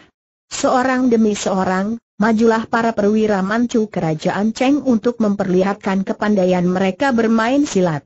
Seorang demi seorang, majulah para perwira mancu kerajaan Cheng untuk memperlihatkan kepandaian mereka bermain silat.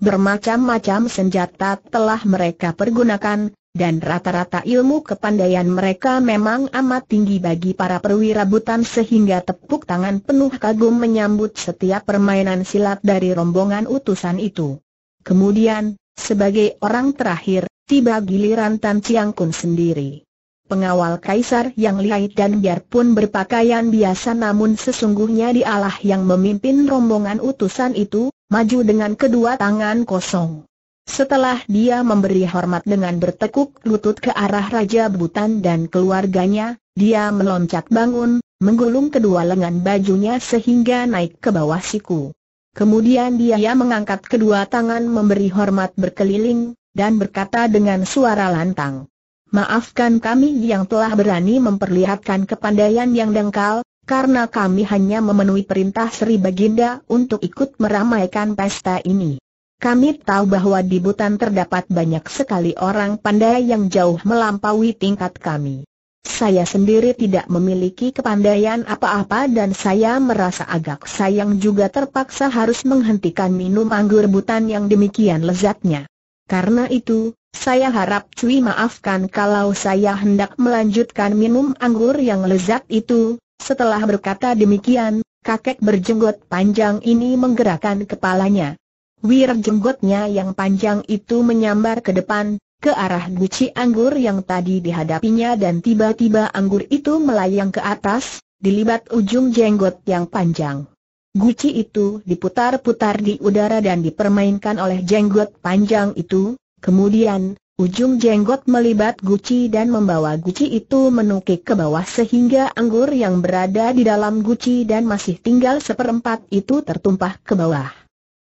Bermacam-macam senjata telah mereka pergunakan, dan rata-rata ilmu kepandaian mereka memang amat tinggi bagi para perwira butan sehingga tepuk tangan penuh kagum menyambut setiap permainan silat dari rombongan utusan itu. Kemudian, sebagai orang terakhir, tiba giliran Tan Chiang Kun sendiri pengawal kaisar yang lihai dan biarpun berpakaian biasa namun sesungguhnya dialah yang memimpin rombongan utusan itu, maju dengan kedua tangan kosong. Setelah dia memberi hormat dengan bertekuk lutut ke arah Raja Butan dan keluarganya, dia meloncat bangun, menggulung kedua lengan bajunya sehingga naik ke bawah siku. Kemudian dia mengangkat kedua tangan memberi hormat berkeliling, dan berkata dengan suara lantang. Maafkan kami yang telah berani memperlihatkan kepandaian yang dangkal, karena kami hanya memenuhi perintah Sri Baginda untuk ikut meramaikan pesta ini. Kami tahu bahwa di Butan terdapat banyak sekali orang pandai yang jauh melampaui tingkat kami. Saya sendiri tidak memiliki kepandaian apa-apa dan saya merasa agak sayang juga terpaksa harus menghentikan minum anggur Butan yang demikian lezatnya. Karena itu, saya harap Cui maafkan kalau saya hendak melanjutkan minum anggur yang lezat itu. Setelah berkata demikian, kakek berjenggot panjang ini menggerakkan kepalanya. Wir jenggotnya yang panjang itu menyambar ke depan, ke arah guci anggur yang tadi dihadapinya dan tiba-tiba anggur itu melayang ke atas, dilibat ujung jenggot yang panjang. Guci itu diputar-putar di udara dan dipermainkan oleh jenggot panjang itu, kemudian, ujung jenggot melibat guci dan membawa guci itu menukik ke bawah sehingga anggur yang berada di dalam guci dan masih tinggal seperempat itu tertumpah ke bawah.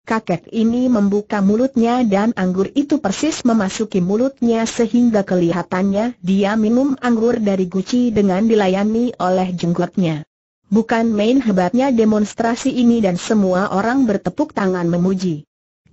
Kakek ini membuka mulutnya dan anggur itu persis memasuki mulutnya sehingga kelihatannya dia minum anggur dari guci dengan dilayani oleh jenggotnya. Bukan main hebatnya demonstrasi ini dan semua orang bertepuk tangan memuji.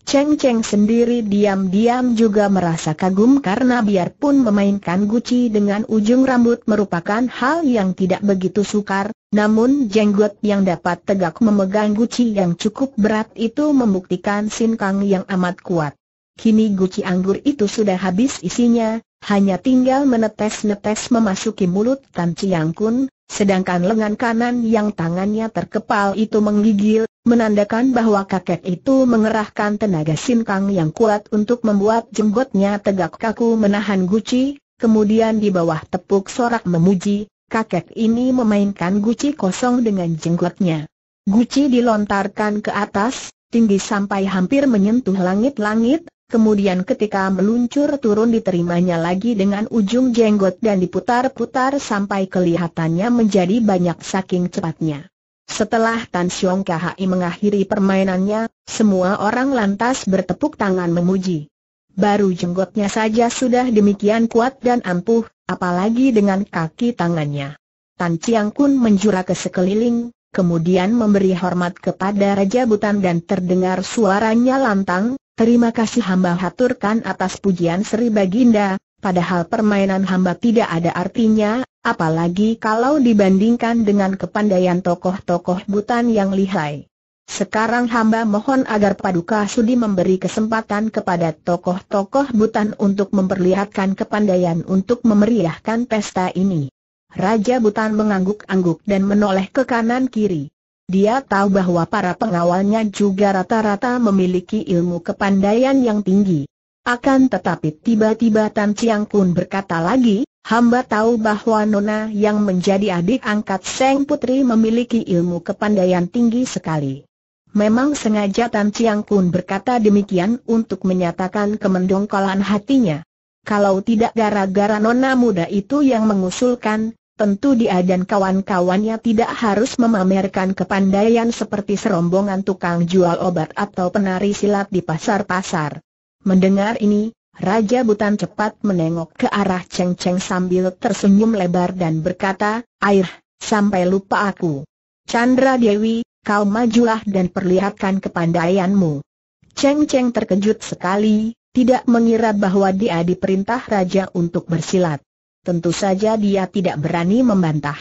Cheng Cheng sendiri diam-diam juga merasa kagum karena biarpun memainkan guci dengan ujung rambut merupakan hal yang tidak begitu sukar, namun jenggot yang dapat tegak memegang guci yang cukup berat itu membuktikan Sin Kang yang amat kuat. Kini guci anggur itu sudah habis isinya, hanya tinggal menetes-netes memasuki mulut Tan Chiang Kun, Sedangkan lengan kanan yang tangannya terkepal itu menggigil, menandakan bahwa kakek itu mengerahkan tenaga sinkang yang kuat untuk membuat jenggotnya tegak kaku menahan guci, kemudian di bawah tepuk sorak memuji, kakek ini memainkan guci kosong dengan jenggotnya. Guci dilontarkan ke atas, tinggi sampai hampir menyentuh langit-langit, kemudian ketika meluncur turun diterimanya lagi dengan ujung jenggot dan diputar-putar sampai kelihatannya menjadi banyak saking cepatnya. Setelah Tan Xiong Khai mengakhiri permainannya, semua orang lantas bertepuk tangan memuji. Baru jenggotnya saja sudah demikian kuat dan ampuh, apalagi dengan kaki tangannya. Tan Chiang Kun menjura ke sekeliling, kemudian memberi hormat kepada Raja Butan dan terdengar suaranya lantang, Terima kasih hamba haturkan atas pujian Sri Baginda, padahal permainan hamba tidak ada artinya, apalagi kalau dibandingkan dengan kepandaian tokoh-tokoh butan yang lihai. Sekarang hamba mohon agar Paduka Sudi memberi kesempatan kepada tokoh-tokoh Butan untuk memperlihatkan kepandaian untuk memeriahkan pesta ini. Raja Butan mengangguk-angguk dan menoleh ke kanan kiri. Dia tahu bahwa para pengawalnya juga rata-rata memiliki ilmu kepandaian yang tinggi. Akan tetapi tiba-tiba Tan Chiang Kun berkata lagi, hamba tahu bahwa Nona yang menjadi adik angkat Seng Putri memiliki ilmu kepandaian tinggi sekali. Memang sengaja Tan Chiang Kun berkata demikian untuk menyatakan kemendongkolan hatinya. Kalau tidak gara-gara Nona muda itu yang mengusulkan, tentu dia dan kawan-kawannya tidak harus memamerkan kepandaian seperti serombongan tukang jual obat atau penari silat di pasar-pasar. Mendengar ini, Raja Butan cepat menengok ke arah Cheng Cheng sambil tersenyum lebar dan berkata, Air, sampai lupa aku. Chandra Dewi, kau majulah dan perlihatkan kepandaianmu. Cheng Cheng terkejut sekali, tidak mengira bahwa dia diperintah raja untuk bersilat. Tentu saja dia tidak berani membantah.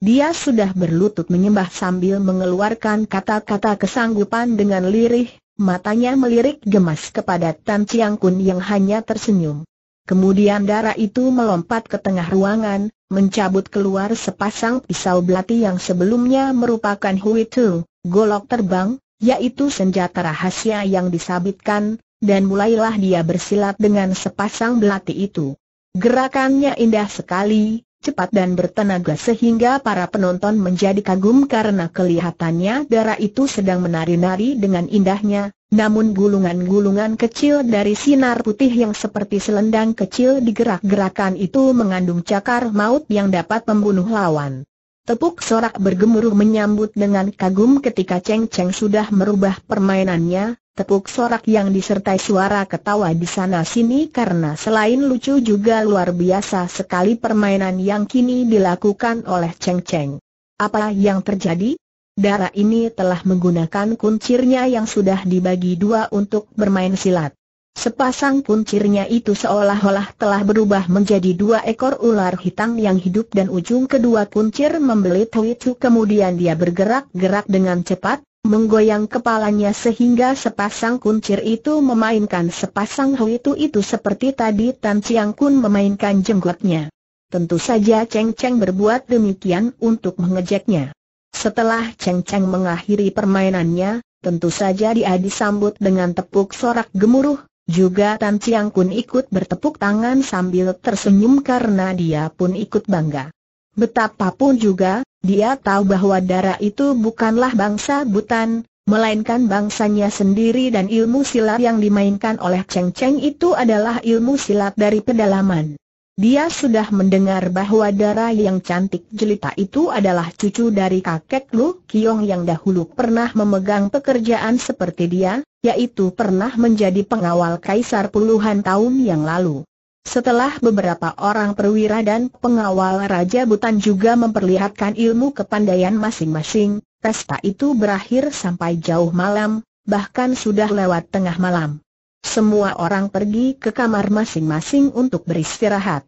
Dia sudah berlutut menyembah sambil mengeluarkan kata-kata kesanggupan dengan lirih, matanya melirik gemas kepada Tan Chiang Kun yang hanya tersenyum. Kemudian darah itu melompat ke tengah ruangan, mencabut keluar sepasang pisau belati yang sebelumnya merupakan Hui Tu, golok terbang, yaitu senjata rahasia yang disabitkan, dan mulailah dia bersilat dengan sepasang belati itu. Gerakannya indah sekali, cepat dan bertenaga sehingga para penonton menjadi kagum karena kelihatannya darah itu sedang menari-nari dengan indahnya, namun gulungan-gulungan kecil dari sinar putih yang seperti selendang kecil digerak-gerakan itu mengandung cakar maut yang dapat membunuh lawan. Tepuk sorak bergemuruh menyambut dengan kagum ketika Cheng Cheng sudah merubah permainannya, tepuk sorak yang disertai suara ketawa di sana-sini karena selain lucu juga luar biasa sekali permainan yang kini dilakukan oleh Cheng Cheng. Apa yang terjadi? Dara ini telah menggunakan kuncirnya yang sudah dibagi dua untuk bermain silat. Sepasang kuncirnya itu seolah-olah telah berubah menjadi dua ekor ular hitam yang hidup dan ujung kedua kuncir membelit Hui Chu kemudian dia bergerak-gerak dengan cepat, menggoyang kepalanya sehingga sepasang kuncir itu memainkan sepasang hui itu itu seperti tadi Tan Chiang Kun memainkan jenggotnya. Tentu saja Cheng Cheng berbuat demikian untuk mengejeknya. Setelah Cheng Cheng mengakhiri permainannya, tentu saja dia disambut dengan tepuk sorak gemuruh, juga Tan Chiang Kun ikut bertepuk tangan sambil tersenyum karena dia pun ikut bangga. Betapapun juga, dia tahu bahwa darah itu bukanlah bangsa butan, melainkan bangsanya sendiri dan ilmu silat yang dimainkan oleh Cheng Cheng itu adalah ilmu silat dari pedalaman. Dia sudah mendengar bahwa darah yang cantik jelita itu adalah cucu dari kakek Lu Kiong yang dahulu pernah memegang pekerjaan seperti dia, yaitu pernah menjadi pengawal kaisar puluhan tahun yang lalu. Setelah beberapa orang perwira dan pengawal Raja Butan juga memperlihatkan ilmu kepandaian masing-masing, pesta itu berakhir sampai jauh malam, bahkan sudah lewat tengah malam. Semua orang pergi ke kamar masing-masing untuk beristirahat.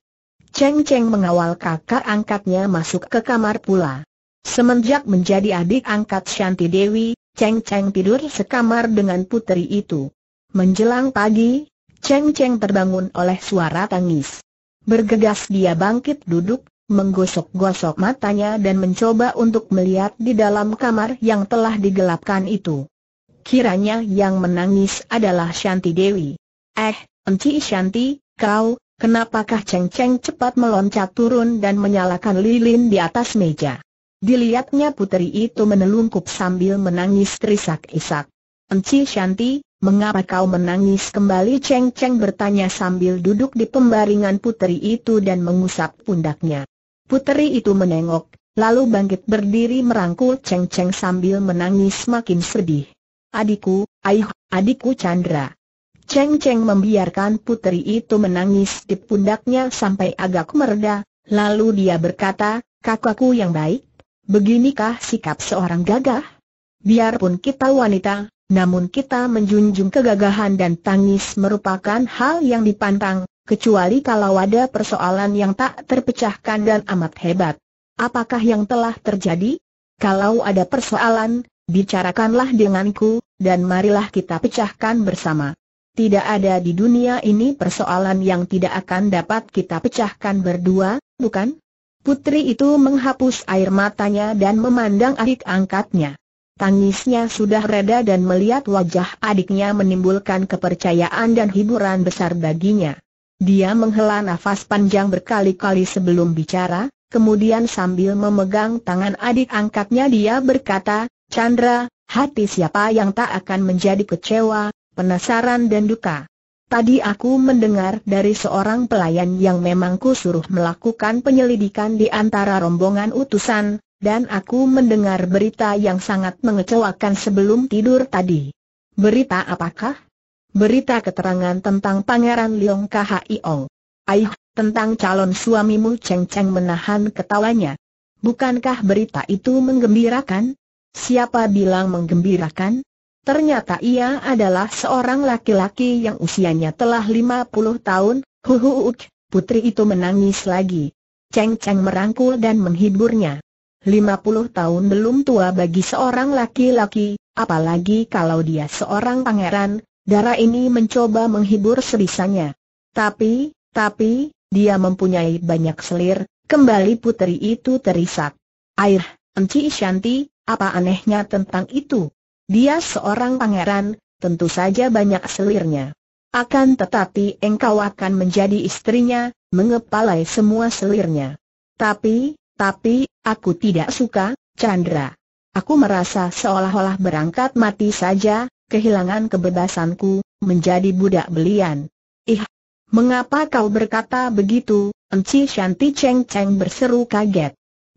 Cheng Cheng mengawal kakak angkatnya masuk ke kamar pula. Semenjak menjadi adik angkat Shanti Dewi, Cheng Cheng tidur sekamar dengan putri itu. Menjelang pagi, Cheng Cheng terbangun oleh suara tangis. Bergegas dia bangkit duduk, menggosok-gosok matanya dan mencoba untuk melihat di dalam kamar yang telah digelapkan itu. Kiranya yang menangis adalah Shanti Dewi. Eh, Enci Shanti, kau, kenapakah Cheng Cheng cepat meloncat turun dan menyalakan lilin di atas meja? Dilihatnya putri itu menelungkup sambil menangis terisak-isak. Enci Shanti, Mengapa kau menangis kembali Cheng Cheng bertanya sambil duduk di pembaringan puteri itu dan mengusap pundaknya. Puteri itu menengok, lalu bangkit berdiri merangkul Cheng Cheng sambil menangis makin sedih. Adikku, ayuh, adikku Chandra. Cheng Cheng membiarkan puteri itu menangis di pundaknya sampai agak mereda, lalu dia berkata, kakakku yang baik, beginikah sikap seorang gagah? Biarpun kita wanita, namun kita menjunjung kegagahan dan tangis merupakan hal yang dipantang, kecuali kalau ada persoalan yang tak terpecahkan dan amat hebat. Apakah yang telah terjadi? Kalau ada persoalan, bicarakanlah denganku, dan marilah kita pecahkan bersama. Tidak ada di dunia ini persoalan yang tidak akan dapat kita pecahkan berdua, bukan? Putri itu menghapus air matanya dan memandang adik angkatnya. Tangisnya sudah reda dan melihat wajah adiknya menimbulkan kepercayaan dan hiburan besar baginya. Dia menghela nafas panjang berkali-kali sebelum bicara, kemudian sambil memegang tangan adik angkatnya dia berkata, Chandra, hati siapa yang tak akan menjadi kecewa, penasaran dan duka. Tadi aku mendengar dari seorang pelayan yang memang suruh melakukan penyelidikan di antara rombongan utusan, dan aku mendengar berita yang sangat mengecewakan sebelum tidur tadi. Berita apakah? Berita keterangan tentang Pangeran Leong Iong. Aih, tentang calon suamimu Cheng Cheng menahan ketawanya. Bukankah berita itu menggembirakan? Siapa bilang menggembirakan? Ternyata ia adalah seorang laki-laki yang usianya telah 50 tahun. Huhuuk, putri itu menangis lagi. Cheng Cheng merangkul dan menghiburnya. 50 tahun belum tua bagi seorang laki-laki, apalagi kalau dia seorang pangeran, darah ini mencoba menghibur sebisanya. Tapi, tapi, dia mempunyai banyak selir, kembali putri itu terisak. Air, Enci Ishanti. apa anehnya tentang itu? Dia seorang pangeran, tentu saja banyak selirnya. Akan tetapi engkau akan menjadi istrinya, mengepalai semua selirnya. Tapi, tapi, aku tidak suka, Chandra. Aku merasa seolah-olah berangkat mati saja, kehilangan kebebasanku, menjadi budak belian. Ih, mengapa kau berkata begitu, Enci Shanti Cheng Cheng berseru kaget.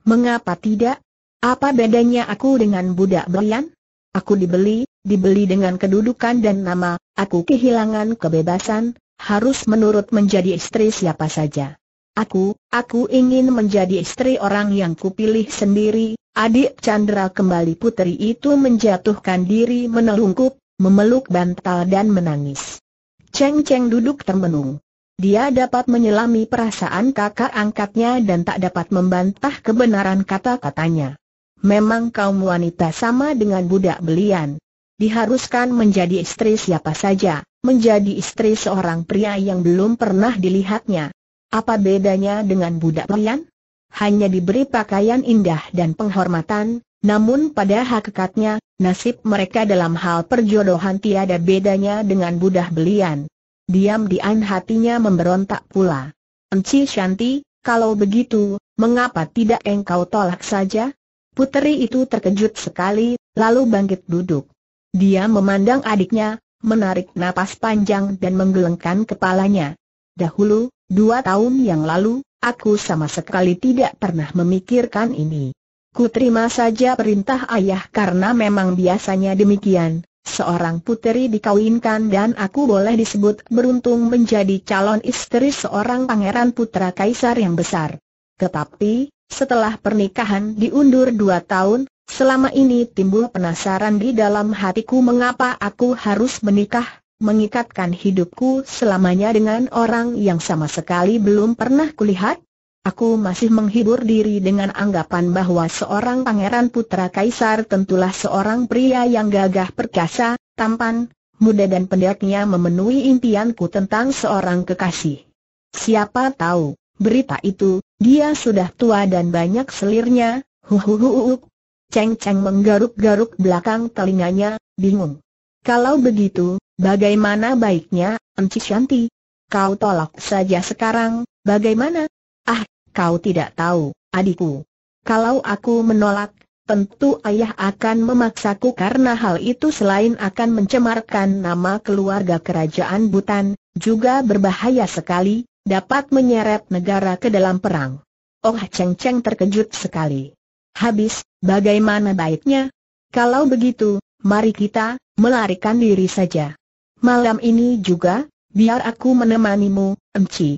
Mengapa tidak? Apa bedanya aku dengan budak belian? Aku dibeli, dibeli dengan kedudukan dan nama, aku kehilangan kebebasan, harus menurut menjadi istri siapa saja. Aku, aku ingin menjadi istri orang yang kupilih sendiri. Adik Chandra kembali putri itu menjatuhkan diri menelungkup, memeluk bantal dan menangis. Cheng Cheng duduk termenung. Dia dapat menyelami perasaan kakak angkatnya dan tak dapat membantah kebenaran kata-katanya. Memang kaum wanita sama dengan budak belian. Diharuskan menjadi istri siapa saja, menjadi istri seorang pria yang belum pernah dilihatnya apa bedanya dengan budak pelayan? Hanya diberi pakaian indah dan penghormatan, namun pada hakikatnya, nasib mereka dalam hal perjodohan tiada bedanya dengan budak belian. Diam-diam hatinya memberontak pula. Enci Shanti, kalau begitu, mengapa tidak engkau tolak saja? Puteri itu terkejut sekali, lalu bangkit duduk. Dia memandang adiknya, menarik napas panjang dan menggelengkan kepalanya. Dahulu, Dua tahun yang lalu, aku sama sekali tidak pernah memikirkan ini. Ku terima saja perintah ayah karena memang biasanya demikian, seorang puteri dikawinkan dan aku boleh disebut beruntung menjadi calon istri seorang pangeran putra kaisar yang besar. Tetapi, setelah pernikahan diundur dua tahun, selama ini timbul penasaran di dalam hatiku mengapa aku harus menikah, mengikatkan hidupku selamanya dengan orang yang sama sekali belum pernah kulihat? Aku masih menghibur diri dengan anggapan bahwa seorang pangeran putra kaisar tentulah seorang pria yang gagah perkasa, tampan, muda dan pendeknya memenuhi impianku tentang seorang kekasih. Siapa tahu, berita itu, dia sudah tua dan banyak selirnya, huhuhuhuhuk. Ceng-ceng menggaruk-garuk belakang telinganya, bingung. Kalau begitu, Bagaimana baiknya, Enci Shanti? Kau tolak saja sekarang, bagaimana? Ah, kau tidak tahu, adikku. Kalau aku menolak, tentu ayah akan memaksaku karena hal itu selain akan mencemarkan nama keluarga kerajaan Butan, juga berbahaya sekali, dapat menyeret negara ke dalam perang. Oh Cheng Cheng terkejut sekali. Habis, bagaimana baiknya? Kalau begitu, mari kita, melarikan diri saja. Malam ini juga, biar aku menemanimu, Emci.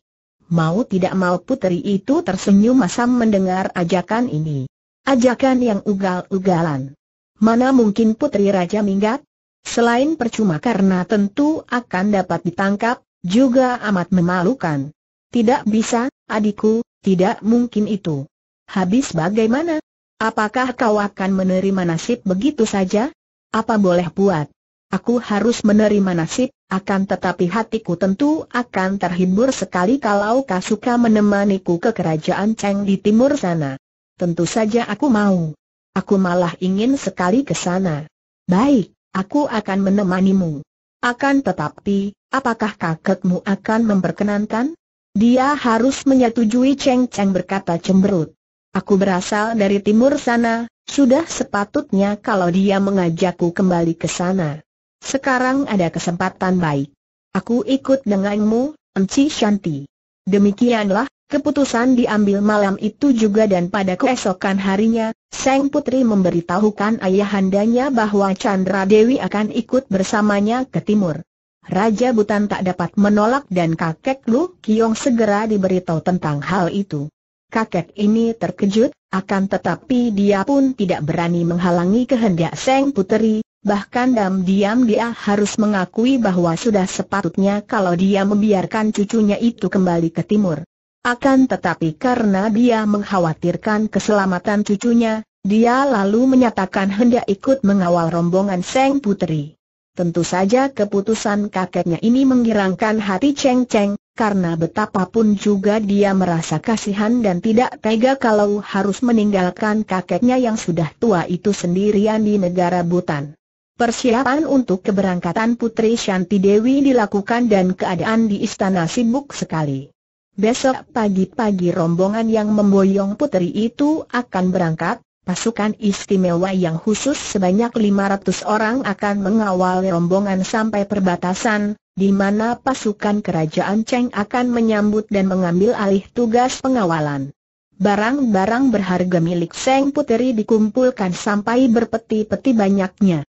Mau tidak mau putri itu tersenyum masam mendengar ajakan ini. Ajakan yang ugal-ugalan. Mana mungkin putri Raja Minggat? Selain percuma karena tentu akan dapat ditangkap, juga amat memalukan. Tidak bisa, adikku, tidak mungkin itu. Habis bagaimana? Apakah kau akan menerima nasib begitu saja? Apa boleh buat? Aku harus menerima nasib, akan tetapi hatiku tentu akan terhibur sekali kalau kau suka menemaniku ke kerajaan Cheng di timur sana. Tentu saja aku mau. Aku malah ingin sekali ke sana. Baik, aku akan menemanimu. Akan tetapi, apakah kakekmu akan memperkenankan? Dia harus menyetujui Cheng Cheng berkata cemberut. Aku berasal dari timur sana, sudah sepatutnya kalau dia mengajakku kembali ke sana. Sekarang ada kesempatan baik. Aku ikut denganmu, Enci Shanti. Demikianlah, keputusan diambil malam itu juga dan pada keesokan harinya, Seng Putri memberitahukan ayahandanya bahwa Chandra Dewi akan ikut bersamanya ke timur. Raja Butan tak dapat menolak dan kakek Lu Kiong segera diberitahu tentang hal itu. Kakek ini terkejut, akan tetapi dia pun tidak berani menghalangi kehendak Seng Putri, Bahkan diam-diam dia harus mengakui bahwa sudah sepatutnya kalau dia membiarkan cucunya itu kembali ke timur. Akan tetapi karena dia mengkhawatirkan keselamatan cucunya, dia lalu menyatakan hendak ikut mengawal rombongan Seng Putri. Tentu saja keputusan kakeknya ini menggirangkan hati Cheng Cheng, karena betapapun juga dia merasa kasihan dan tidak tega kalau harus meninggalkan kakeknya yang sudah tua itu sendirian di negara Butan. Persiapan untuk keberangkatan Putri Shanti Dewi dilakukan dan keadaan di istana sibuk sekali. Besok pagi-pagi rombongan yang memboyong putri itu akan berangkat, pasukan istimewa yang khusus sebanyak 500 orang akan mengawal rombongan sampai perbatasan, di mana pasukan kerajaan Cheng akan menyambut dan mengambil alih tugas pengawalan. Barang-barang berharga milik Seng Putri dikumpulkan sampai berpeti-peti banyaknya.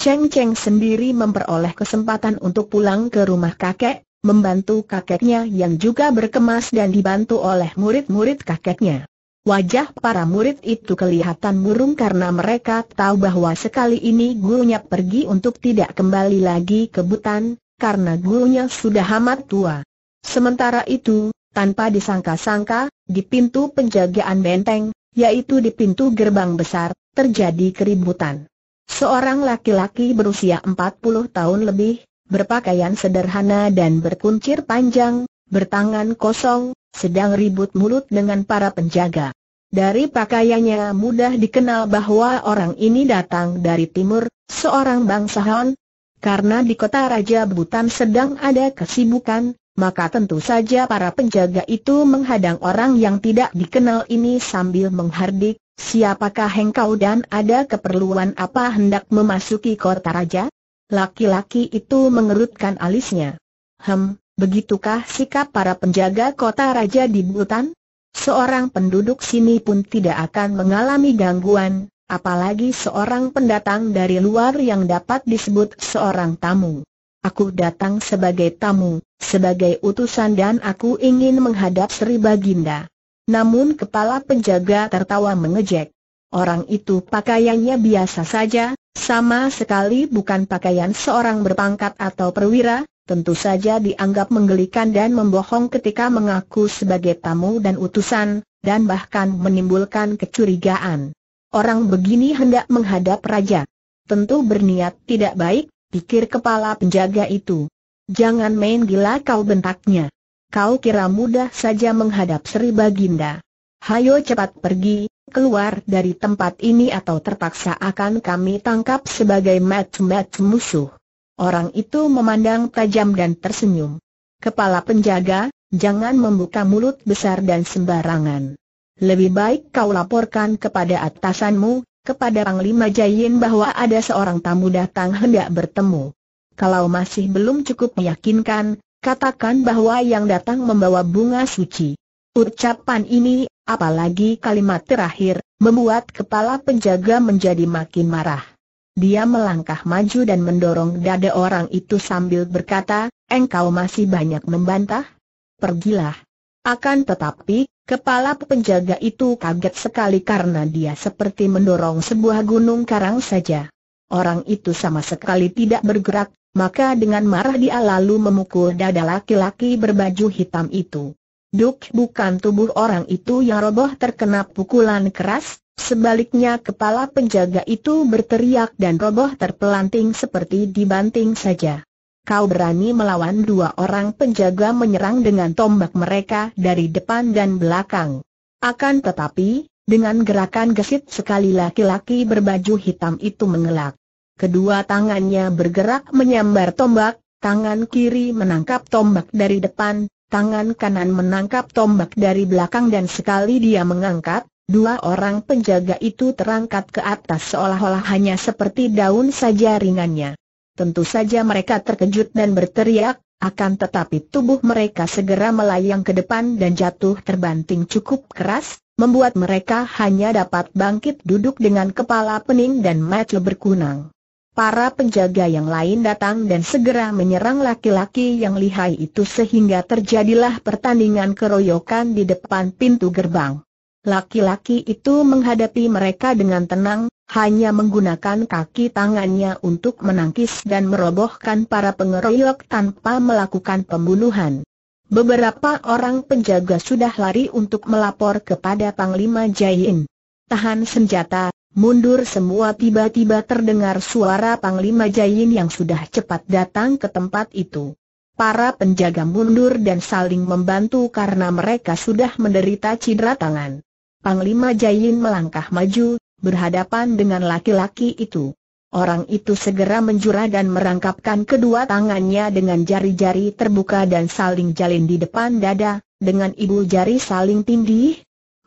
Cheng Cheng sendiri memperoleh kesempatan untuk pulang ke rumah kakek, membantu kakeknya yang juga berkemas dan dibantu oleh murid-murid kakeknya. Wajah para murid itu kelihatan murung karena mereka tahu bahwa sekali ini gurunya pergi untuk tidak kembali lagi ke Butan, karena gurunya sudah amat tua. Sementara itu, tanpa disangka-sangka, di pintu penjagaan benteng, yaitu di pintu gerbang besar, terjadi keributan. Seorang laki-laki berusia 40 tahun lebih, berpakaian sederhana dan berkuncir panjang, bertangan kosong, sedang ribut mulut dengan para penjaga. Dari pakaiannya mudah dikenal bahwa orang ini datang dari timur, seorang bangsawan. Karena di kota Raja Butan sedang ada kesibukan, maka tentu saja para penjaga itu menghadang orang yang tidak dikenal ini sambil menghardik, Siapakah engkau dan ada keperluan apa hendak memasuki kota raja? Laki-laki itu mengerutkan alisnya. Hem, begitukah sikap para penjaga kota raja di Butan? Seorang penduduk sini pun tidak akan mengalami gangguan, apalagi seorang pendatang dari luar yang dapat disebut seorang tamu. Aku datang sebagai tamu, sebagai utusan dan aku ingin menghadap Sri Baginda. Namun kepala penjaga tertawa mengejek. Orang itu pakaiannya biasa saja, sama sekali bukan pakaian seorang berpangkat atau perwira, tentu saja dianggap menggelikan dan membohong ketika mengaku sebagai tamu dan utusan, dan bahkan menimbulkan kecurigaan. Orang begini hendak menghadap raja. Tentu berniat tidak baik, pikir kepala penjaga itu. Jangan main gila kau bentaknya. Kau kira mudah saja menghadap Sri Baginda. Hayo cepat pergi, keluar dari tempat ini atau terpaksa akan kami tangkap sebagai mat-mat musuh. Orang itu memandang tajam dan tersenyum. Kepala penjaga, jangan membuka mulut besar dan sembarangan. Lebih baik kau laporkan kepada atasanmu, kepada Panglima Jayin bahwa ada seorang tamu datang hendak bertemu. Kalau masih belum cukup meyakinkan, Katakan bahwa yang datang membawa bunga suci. Ucapan ini, apalagi kalimat terakhir, membuat kepala penjaga menjadi makin marah. Dia melangkah maju dan mendorong dada orang itu sambil berkata, engkau masih banyak membantah? Pergilah. Akan tetapi, kepala penjaga itu kaget sekali karena dia seperti mendorong sebuah gunung karang saja. Orang itu sama sekali tidak bergerak, maka dengan marah dia lalu memukul dada laki-laki berbaju hitam itu. Duk bukan tubuh orang itu yang roboh terkena pukulan keras, sebaliknya kepala penjaga itu berteriak dan roboh terpelanting seperti dibanting saja. Kau berani melawan dua orang penjaga menyerang dengan tombak mereka dari depan dan belakang. Akan tetapi, dengan gerakan gesit sekali laki-laki berbaju hitam itu mengelak. Kedua tangannya bergerak menyambar tombak, tangan kiri menangkap tombak dari depan, tangan kanan menangkap tombak dari belakang dan sekali dia mengangkat, dua orang penjaga itu terangkat ke atas seolah-olah hanya seperti daun saja ringannya. Tentu saja mereka terkejut dan berteriak, akan tetapi tubuh mereka segera melayang ke depan dan jatuh terbanting cukup keras, membuat mereka hanya dapat bangkit duduk dengan kepala pening dan mata berkunang. Para penjaga yang lain datang dan segera menyerang laki-laki yang lihai itu sehingga terjadilah pertandingan keroyokan di depan pintu gerbang. Laki-laki itu menghadapi mereka dengan tenang, hanya menggunakan kaki tangannya untuk menangkis dan merobohkan para pengeroyok tanpa melakukan pembunuhan. Beberapa orang penjaga sudah lari untuk melapor kepada Panglima Jain. Tahan senjata, Mundur semua tiba-tiba terdengar suara Panglima Jain yang sudah cepat datang ke tempat itu. Para penjaga mundur dan saling membantu karena mereka sudah menderita cedera tangan. Panglima Jain melangkah maju, berhadapan dengan laki-laki itu. Orang itu segera menjura dan merangkapkan kedua tangannya dengan jari-jari terbuka dan saling jalin di depan dada, dengan ibu jari saling tindih,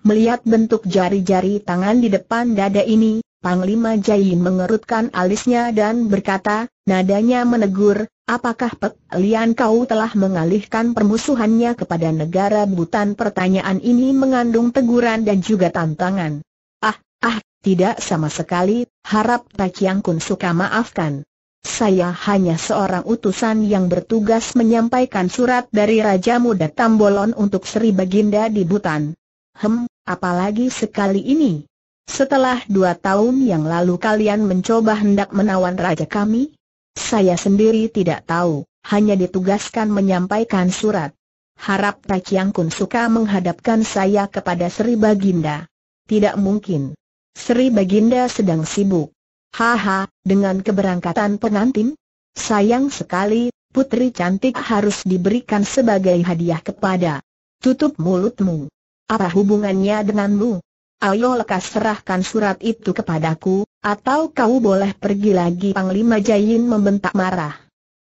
Melihat bentuk jari-jari tangan di depan dada ini, Panglima Jai mengerutkan alisnya dan berkata, nadanya menegur, apakah Pek Lian kau telah mengalihkan permusuhannya kepada negara Butan? Pertanyaan ini mengandung teguran dan juga tantangan. Ah, ah, tidak sama sekali, harap Tak Yang Kun suka maafkan. Saya hanya seorang utusan yang bertugas menyampaikan surat dari Raja Muda Tambolon untuk Sri Baginda di Butan. Hem, Apalagi sekali ini. Setelah dua tahun yang lalu kalian mencoba hendak menawan raja kami? Saya sendiri tidak tahu, hanya ditugaskan menyampaikan surat. Harap Tachiang Kun suka menghadapkan saya kepada Sri Baginda. Tidak mungkin. Sri Baginda sedang sibuk. Haha, dengan keberangkatan pengantin? Sayang sekali, putri cantik harus diberikan sebagai hadiah kepada. Tutup mulutmu. Apa hubungannya denganmu? Ayo lekas serahkan surat itu kepadaku, atau kau boleh pergi lagi Panglima Jain membentak marah.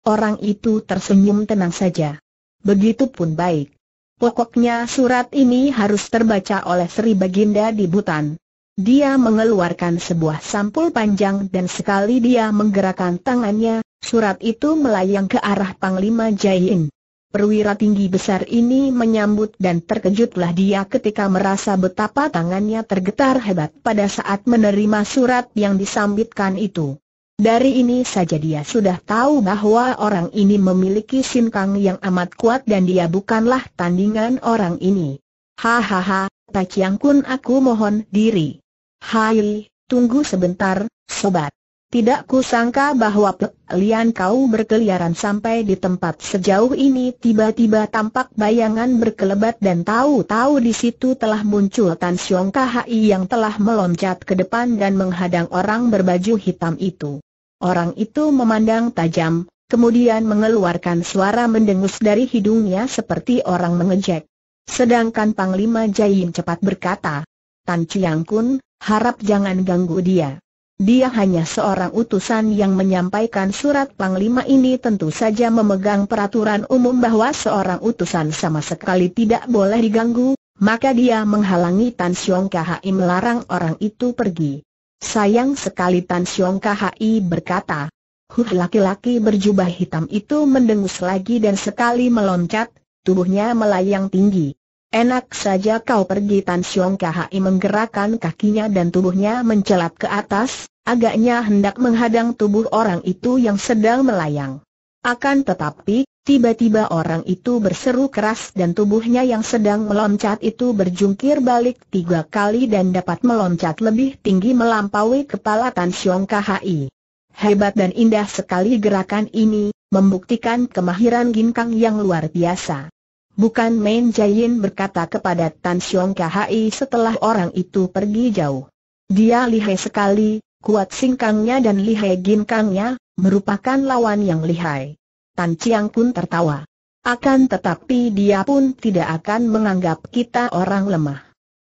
Orang itu tersenyum tenang saja. Begitupun baik. Pokoknya surat ini harus terbaca oleh Sri Baginda di Butan. Dia mengeluarkan sebuah sampul panjang dan sekali dia menggerakkan tangannya, surat itu melayang ke arah Panglima Jain. Perwira tinggi besar ini menyambut dan terkejutlah dia ketika merasa betapa tangannya tergetar hebat pada saat menerima surat yang disambitkan itu. Dari ini saja dia sudah tahu bahwa orang ini memiliki sinkang yang amat kuat dan dia bukanlah tandingan orang ini. Hahaha, Tachiang Kun aku mohon diri. Hai, tunggu sebentar, sobat. Tidak kusangka bahwa pelian kau berkeliaran sampai di tempat sejauh ini tiba-tiba tampak bayangan berkelebat dan tahu-tahu di situ telah muncul Tan Siong KHI yang telah meloncat ke depan dan menghadang orang berbaju hitam itu. Orang itu memandang tajam, kemudian mengeluarkan suara mendengus dari hidungnya seperti orang mengejek. Sedangkan Panglima Jaim cepat berkata, Tan Chiang Kun, harap jangan ganggu dia. Dia hanya seorang utusan yang menyampaikan surat Panglima ini tentu saja memegang peraturan umum bahwa seorang utusan sama sekali tidak boleh diganggu, maka dia menghalangi Tan Siong KHI melarang orang itu pergi. Sayang sekali Tan Siong KHI berkata, Huh laki-laki berjubah hitam itu mendengus lagi dan sekali meloncat, tubuhnya melayang tinggi. Enak saja kau pergi Tan Siong KHI menggerakkan kakinya dan tubuhnya mencelat ke atas, agaknya hendak menghadang tubuh orang itu yang sedang melayang. Akan tetapi, tiba-tiba orang itu berseru keras dan tubuhnya yang sedang meloncat itu berjungkir balik tiga kali dan dapat meloncat lebih tinggi melampaui kepala Tan Siong KHI. Hebat dan indah sekali gerakan ini, membuktikan kemahiran ginkang yang luar biasa. Bukan main Jayin berkata kepada Tan Xiong Khai setelah orang itu pergi jauh. Dia lihai sekali, kuat singkangnya dan lihai ginkangnya, merupakan lawan yang lihai. Tan Chiang pun tertawa. Akan tetapi dia pun tidak akan menganggap kita orang lemah.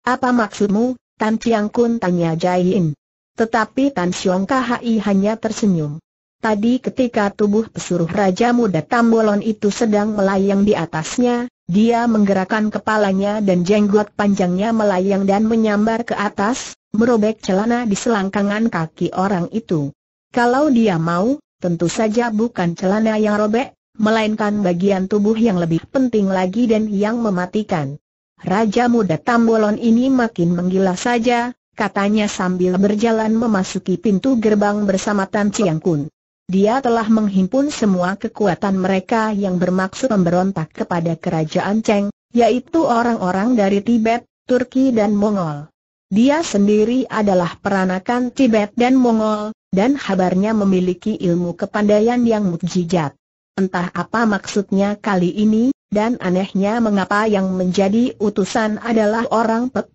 Apa maksudmu, Tan Chiang Kun tanya Jain. Tetapi Tan Xiong Khai hanya tersenyum. Tadi ketika tubuh pesuruh Raja Muda Tambolon itu sedang melayang di atasnya, dia menggerakkan kepalanya dan jenggot panjangnya melayang dan menyambar ke atas, merobek celana di selangkangan kaki orang itu. Kalau dia mau, tentu saja bukan celana yang robek, melainkan bagian tubuh yang lebih penting lagi dan yang mematikan. Raja muda Tambolon ini makin menggila saja, katanya sambil berjalan memasuki pintu gerbang bersama Tan Chiang Kun. Dia telah menghimpun semua kekuatan mereka yang bermaksud memberontak kepada kerajaan Cheng, yaitu orang-orang dari Tibet, Turki dan Mongol. Dia sendiri adalah peranakan Tibet dan Mongol, dan kabarnya memiliki ilmu kepandaian yang mukjizat. Entah apa maksudnya kali ini, dan anehnya mengapa yang menjadi utusan adalah orang Pek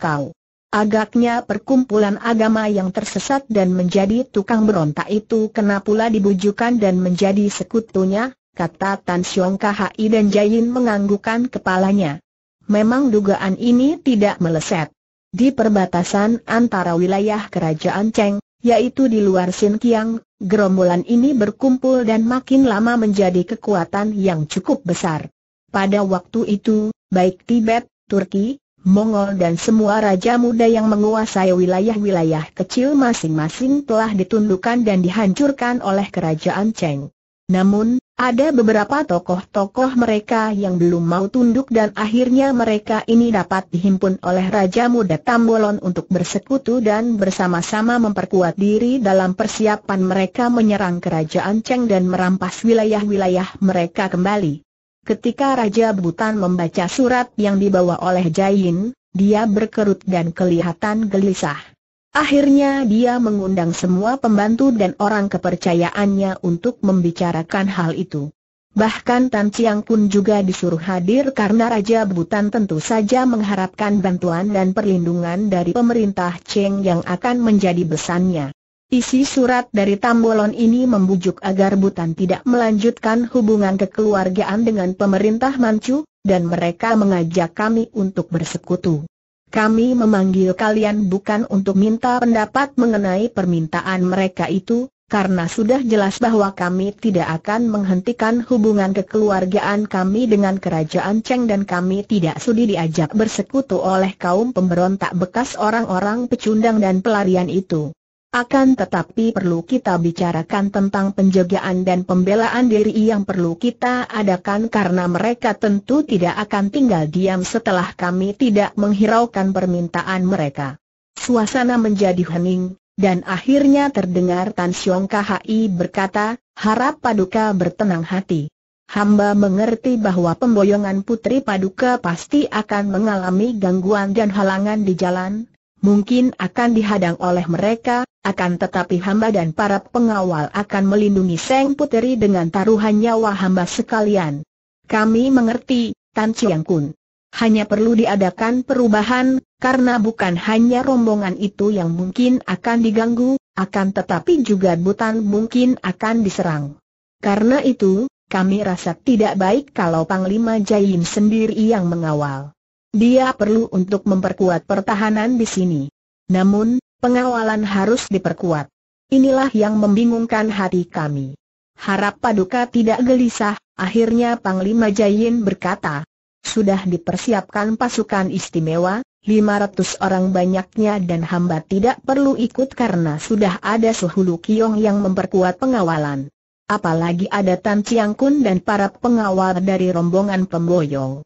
Kau. Agaknya perkumpulan agama yang tersesat dan menjadi tukang berontak itu kena pula dibujukan dan menjadi sekutunya, kata Tan Siong Khai dan Jain menganggukan kepalanya. Memang dugaan ini tidak meleset. Di perbatasan antara wilayah kerajaan Cheng, yaitu di luar Xinjiang, Kiang, gerombolan ini berkumpul dan makin lama menjadi kekuatan yang cukup besar. Pada waktu itu, baik Tibet, Turki, Mongol dan semua raja muda yang menguasai wilayah-wilayah kecil masing-masing telah ditundukkan dan dihancurkan oleh kerajaan Cheng. Namun, ada beberapa tokoh-tokoh mereka yang belum mau tunduk dan akhirnya mereka ini dapat dihimpun oleh Raja Muda Tambolon untuk bersekutu dan bersama-sama memperkuat diri dalam persiapan mereka menyerang kerajaan Cheng dan merampas wilayah-wilayah mereka kembali. Ketika Raja Butan membaca surat yang dibawa oleh Jain, dia berkerut dan kelihatan gelisah. Akhirnya dia mengundang semua pembantu dan orang kepercayaannya untuk membicarakan hal itu. Bahkan Tan Chiang pun juga disuruh hadir karena Raja Butan tentu saja mengharapkan bantuan dan perlindungan dari pemerintah Cheng yang akan menjadi besannya. Isi surat dari Tambolon ini membujuk agar Butan tidak melanjutkan hubungan kekeluargaan dengan pemerintah Manchu, dan mereka mengajak kami untuk bersekutu. Kami memanggil kalian bukan untuk minta pendapat mengenai permintaan mereka itu, karena sudah jelas bahwa kami tidak akan menghentikan hubungan kekeluargaan kami dengan kerajaan Cheng dan kami tidak sudi diajak bersekutu oleh kaum pemberontak bekas orang-orang pecundang dan pelarian itu. Akan tetapi perlu kita bicarakan tentang penjagaan dan pembelaan diri yang perlu kita adakan karena mereka tentu tidak akan tinggal diam setelah kami tidak menghiraukan permintaan mereka. Suasana menjadi hening, dan akhirnya terdengar Tan Siong KHI berkata, harap Paduka bertenang hati. Hamba mengerti bahwa pemboyongan Putri Paduka pasti akan mengalami gangguan dan halangan di jalan, mungkin akan dihadang oleh mereka, akan tetapi hamba dan para pengawal akan melindungi Seng Puteri dengan taruhan nyawa hamba sekalian. Kami mengerti, Tan Chiang Kun. Hanya perlu diadakan perubahan, karena bukan hanya rombongan itu yang mungkin akan diganggu, akan tetapi juga Butan mungkin akan diserang. Karena itu, kami rasa tidak baik kalau Panglima Jain sendiri yang mengawal. Dia perlu untuk memperkuat pertahanan di sini. Namun, pengawalan harus diperkuat. Inilah yang membingungkan hati kami. Harap Paduka tidak gelisah, akhirnya Panglima Jayin berkata. Sudah dipersiapkan pasukan istimewa, 500 orang banyaknya dan hamba tidak perlu ikut karena sudah ada Suhulu Kiong yang memperkuat pengawalan. Apalagi ada Tan Chiang Kun dan para pengawal dari rombongan pemboyong.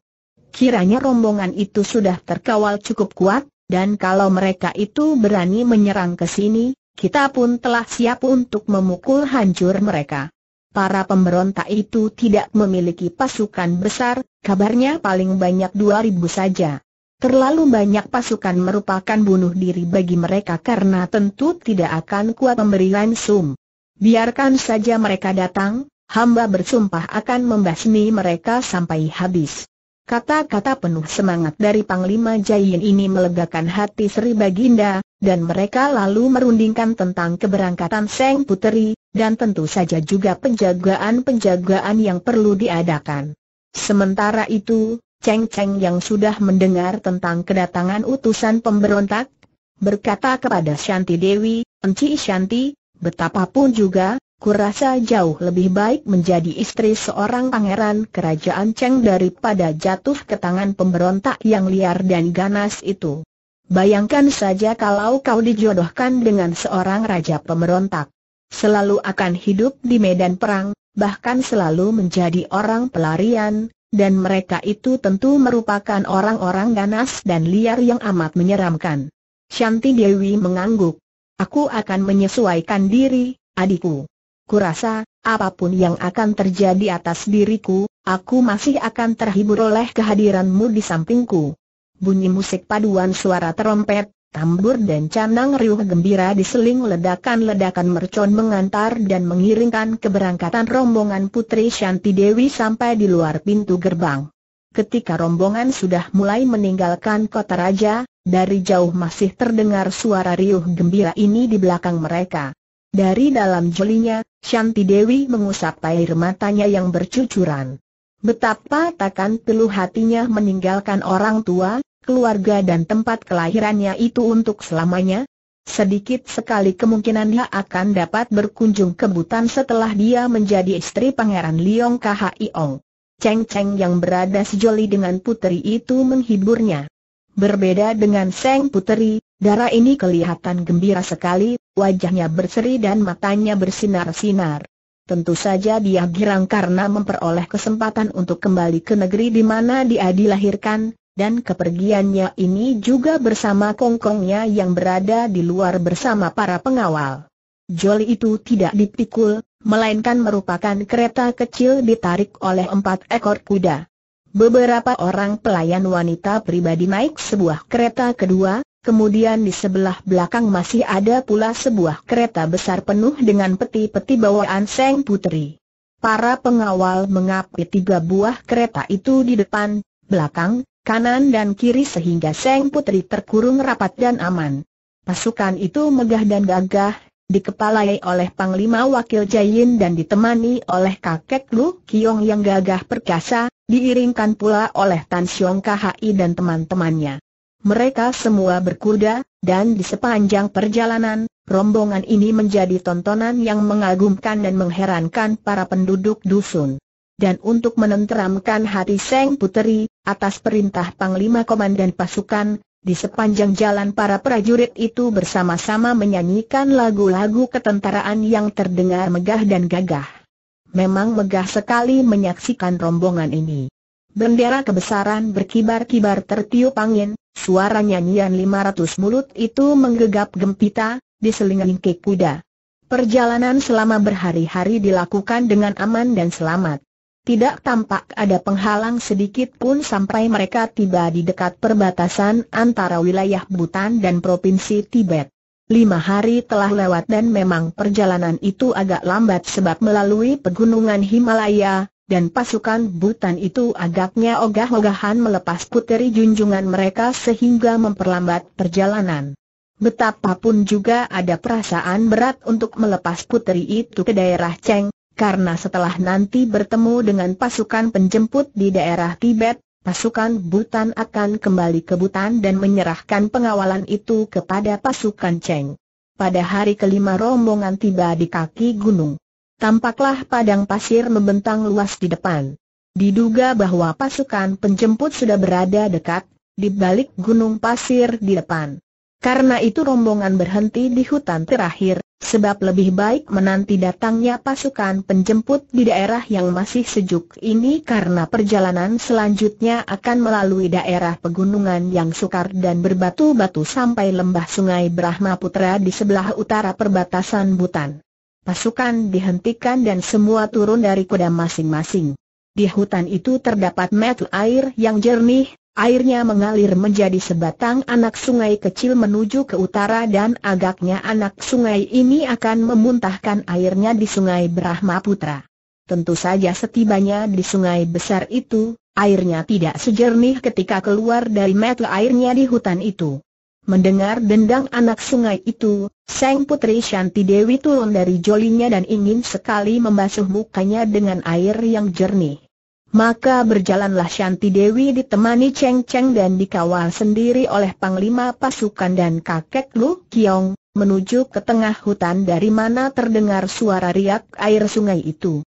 Kiranya rombongan itu sudah terkawal cukup kuat, dan kalau mereka itu berani menyerang ke sini, kita pun telah siap untuk memukul hancur mereka. Para pemberontak itu tidak memiliki pasukan besar, kabarnya paling banyak 2000 saja. Terlalu banyak pasukan merupakan bunuh diri bagi mereka karena tentu tidak akan kuat memberi sum. Biarkan saja mereka datang, hamba bersumpah akan membasmi mereka sampai habis. Kata-kata penuh semangat dari Panglima Jayin ini melegakan hati Sri Baginda, dan mereka lalu merundingkan tentang keberangkatan Seng Puteri, dan tentu saja juga penjagaan-penjagaan yang perlu diadakan. Sementara itu, Cheng Cheng yang sudah mendengar tentang kedatangan utusan pemberontak, berkata kepada Shanti Dewi, Enci Shanti, betapapun juga, kurasa jauh lebih baik menjadi istri seorang pangeran kerajaan Cheng daripada jatuh ke tangan pemberontak yang liar dan ganas itu. Bayangkan saja kalau kau dijodohkan dengan seorang raja pemberontak. Selalu akan hidup di medan perang, bahkan selalu menjadi orang pelarian, dan mereka itu tentu merupakan orang-orang ganas dan liar yang amat menyeramkan. Shanti Dewi mengangguk. Aku akan menyesuaikan diri, adikku. Kurasa, apapun yang akan terjadi atas diriku, aku masih akan terhibur oleh kehadiranmu di sampingku. Bunyi musik paduan suara terompet, tambur dan canang riuh gembira diseling ledakan-ledakan mercon mengantar dan mengiringkan keberangkatan rombongan Putri Shanti Dewi sampai di luar pintu gerbang. Ketika rombongan sudah mulai meninggalkan kota raja, dari jauh masih terdengar suara riuh gembira ini di belakang mereka. Dari dalam jelinya, Shanti Dewi mengusap air matanya yang bercucuran. Betapa takkan teluh hatinya meninggalkan orang tua, keluarga dan tempat kelahirannya itu untuk selamanya, Sedikit sekali kemungkinan dia akan dapat berkunjung ke Butan setelah dia menjadi istri Pangeran Liong Iong. Cheng Cheng yang berada sejoli dengan putri itu menghiburnya. Berbeda dengan Seng Puteri, Dara ini kelihatan gembira sekali, wajahnya berseri dan matanya bersinar-sinar. Tentu saja dia girang karena memperoleh kesempatan untuk kembali ke negeri di mana dia dilahirkan, dan kepergiannya ini juga bersama kongkongnya yang berada di luar bersama para pengawal. Jolly itu tidak dipikul, melainkan merupakan kereta kecil ditarik oleh empat ekor kuda. Beberapa orang pelayan wanita pribadi naik sebuah kereta kedua, Kemudian di sebelah belakang masih ada pula sebuah kereta besar penuh dengan peti-peti bawaan Seng Putri. Para pengawal mengapi tiga buah kereta itu di depan, belakang, kanan dan kiri sehingga Seng Putri terkurung rapat dan aman. Pasukan itu megah dan gagah, dikepalai oleh Panglima Wakil Jayin dan ditemani oleh kakek Lu Kiong yang gagah perkasa, diiringkan pula oleh Tan Siong KHI dan teman-temannya. Mereka semua berkuda, dan di sepanjang perjalanan, rombongan ini menjadi tontonan yang mengagumkan dan mengherankan para penduduk dusun. Dan untuk menenteramkan hati Seng Puteri, atas perintah Panglima Komandan Pasukan, di sepanjang jalan para prajurit itu bersama-sama menyanyikan lagu-lagu ketentaraan yang terdengar megah dan gagah. Memang megah sekali menyaksikan rombongan ini. Bendera kebesaran berkibar-kibar tertiup angin, Suara nyanyian 500 mulut itu menggegap gempita, diselingi ke kuda. Perjalanan selama berhari-hari dilakukan dengan aman dan selamat. Tidak tampak ada penghalang sedikit pun sampai mereka tiba di dekat perbatasan antara wilayah Bhutan dan Provinsi Tibet. Lima hari telah lewat dan memang perjalanan itu agak lambat sebab melalui pegunungan Himalaya, dan pasukan butan itu agaknya ogah-ogahan melepas puteri junjungan mereka sehingga memperlambat perjalanan. Betapapun juga ada perasaan berat untuk melepas puteri itu ke daerah Cheng, karena setelah nanti bertemu dengan pasukan penjemput di daerah Tibet, pasukan Butan akan kembali ke Butan dan menyerahkan pengawalan itu kepada pasukan Cheng. Pada hari kelima rombongan tiba di kaki gunung tampaklah padang pasir membentang luas di depan. Diduga bahwa pasukan penjemput sudah berada dekat, di balik gunung pasir di depan. Karena itu rombongan berhenti di hutan terakhir, sebab lebih baik menanti datangnya pasukan penjemput di daerah yang masih sejuk ini karena perjalanan selanjutnya akan melalui daerah pegunungan yang sukar dan berbatu-batu sampai lembah sungai Brahmaputra di sebelah utara perbatasan Butan pasukan dihentikan dan semua turun dari kuda masing-masing. Di hutan itu terdapat metu air yang jernih, airnya mengalir menjadi sebatang anak sungai kecil menuju ke utara dan agaknya anak sungai ini akan memuntahkan airnya di sungai Brahma Putra. Tentu saja setibanya di sungai besar itu, airnya tidak sejernih ketika keluar dari metu airnya di hutan itu. Mendengar dendang anak sungai itu, Sang Putri Shanti Dewi turun dari jolinya dan ingin sekali membasuh mukanya dengan air yang jernih. Maka berjalanlah Shanti Dewi ditemani Cheng Cheng dan dikawal sendiri oleh Panglima Pasukan dan kakek Lu Kiong, menuju ke tengah hutan dari mana terdengar suara riak air sungai itu.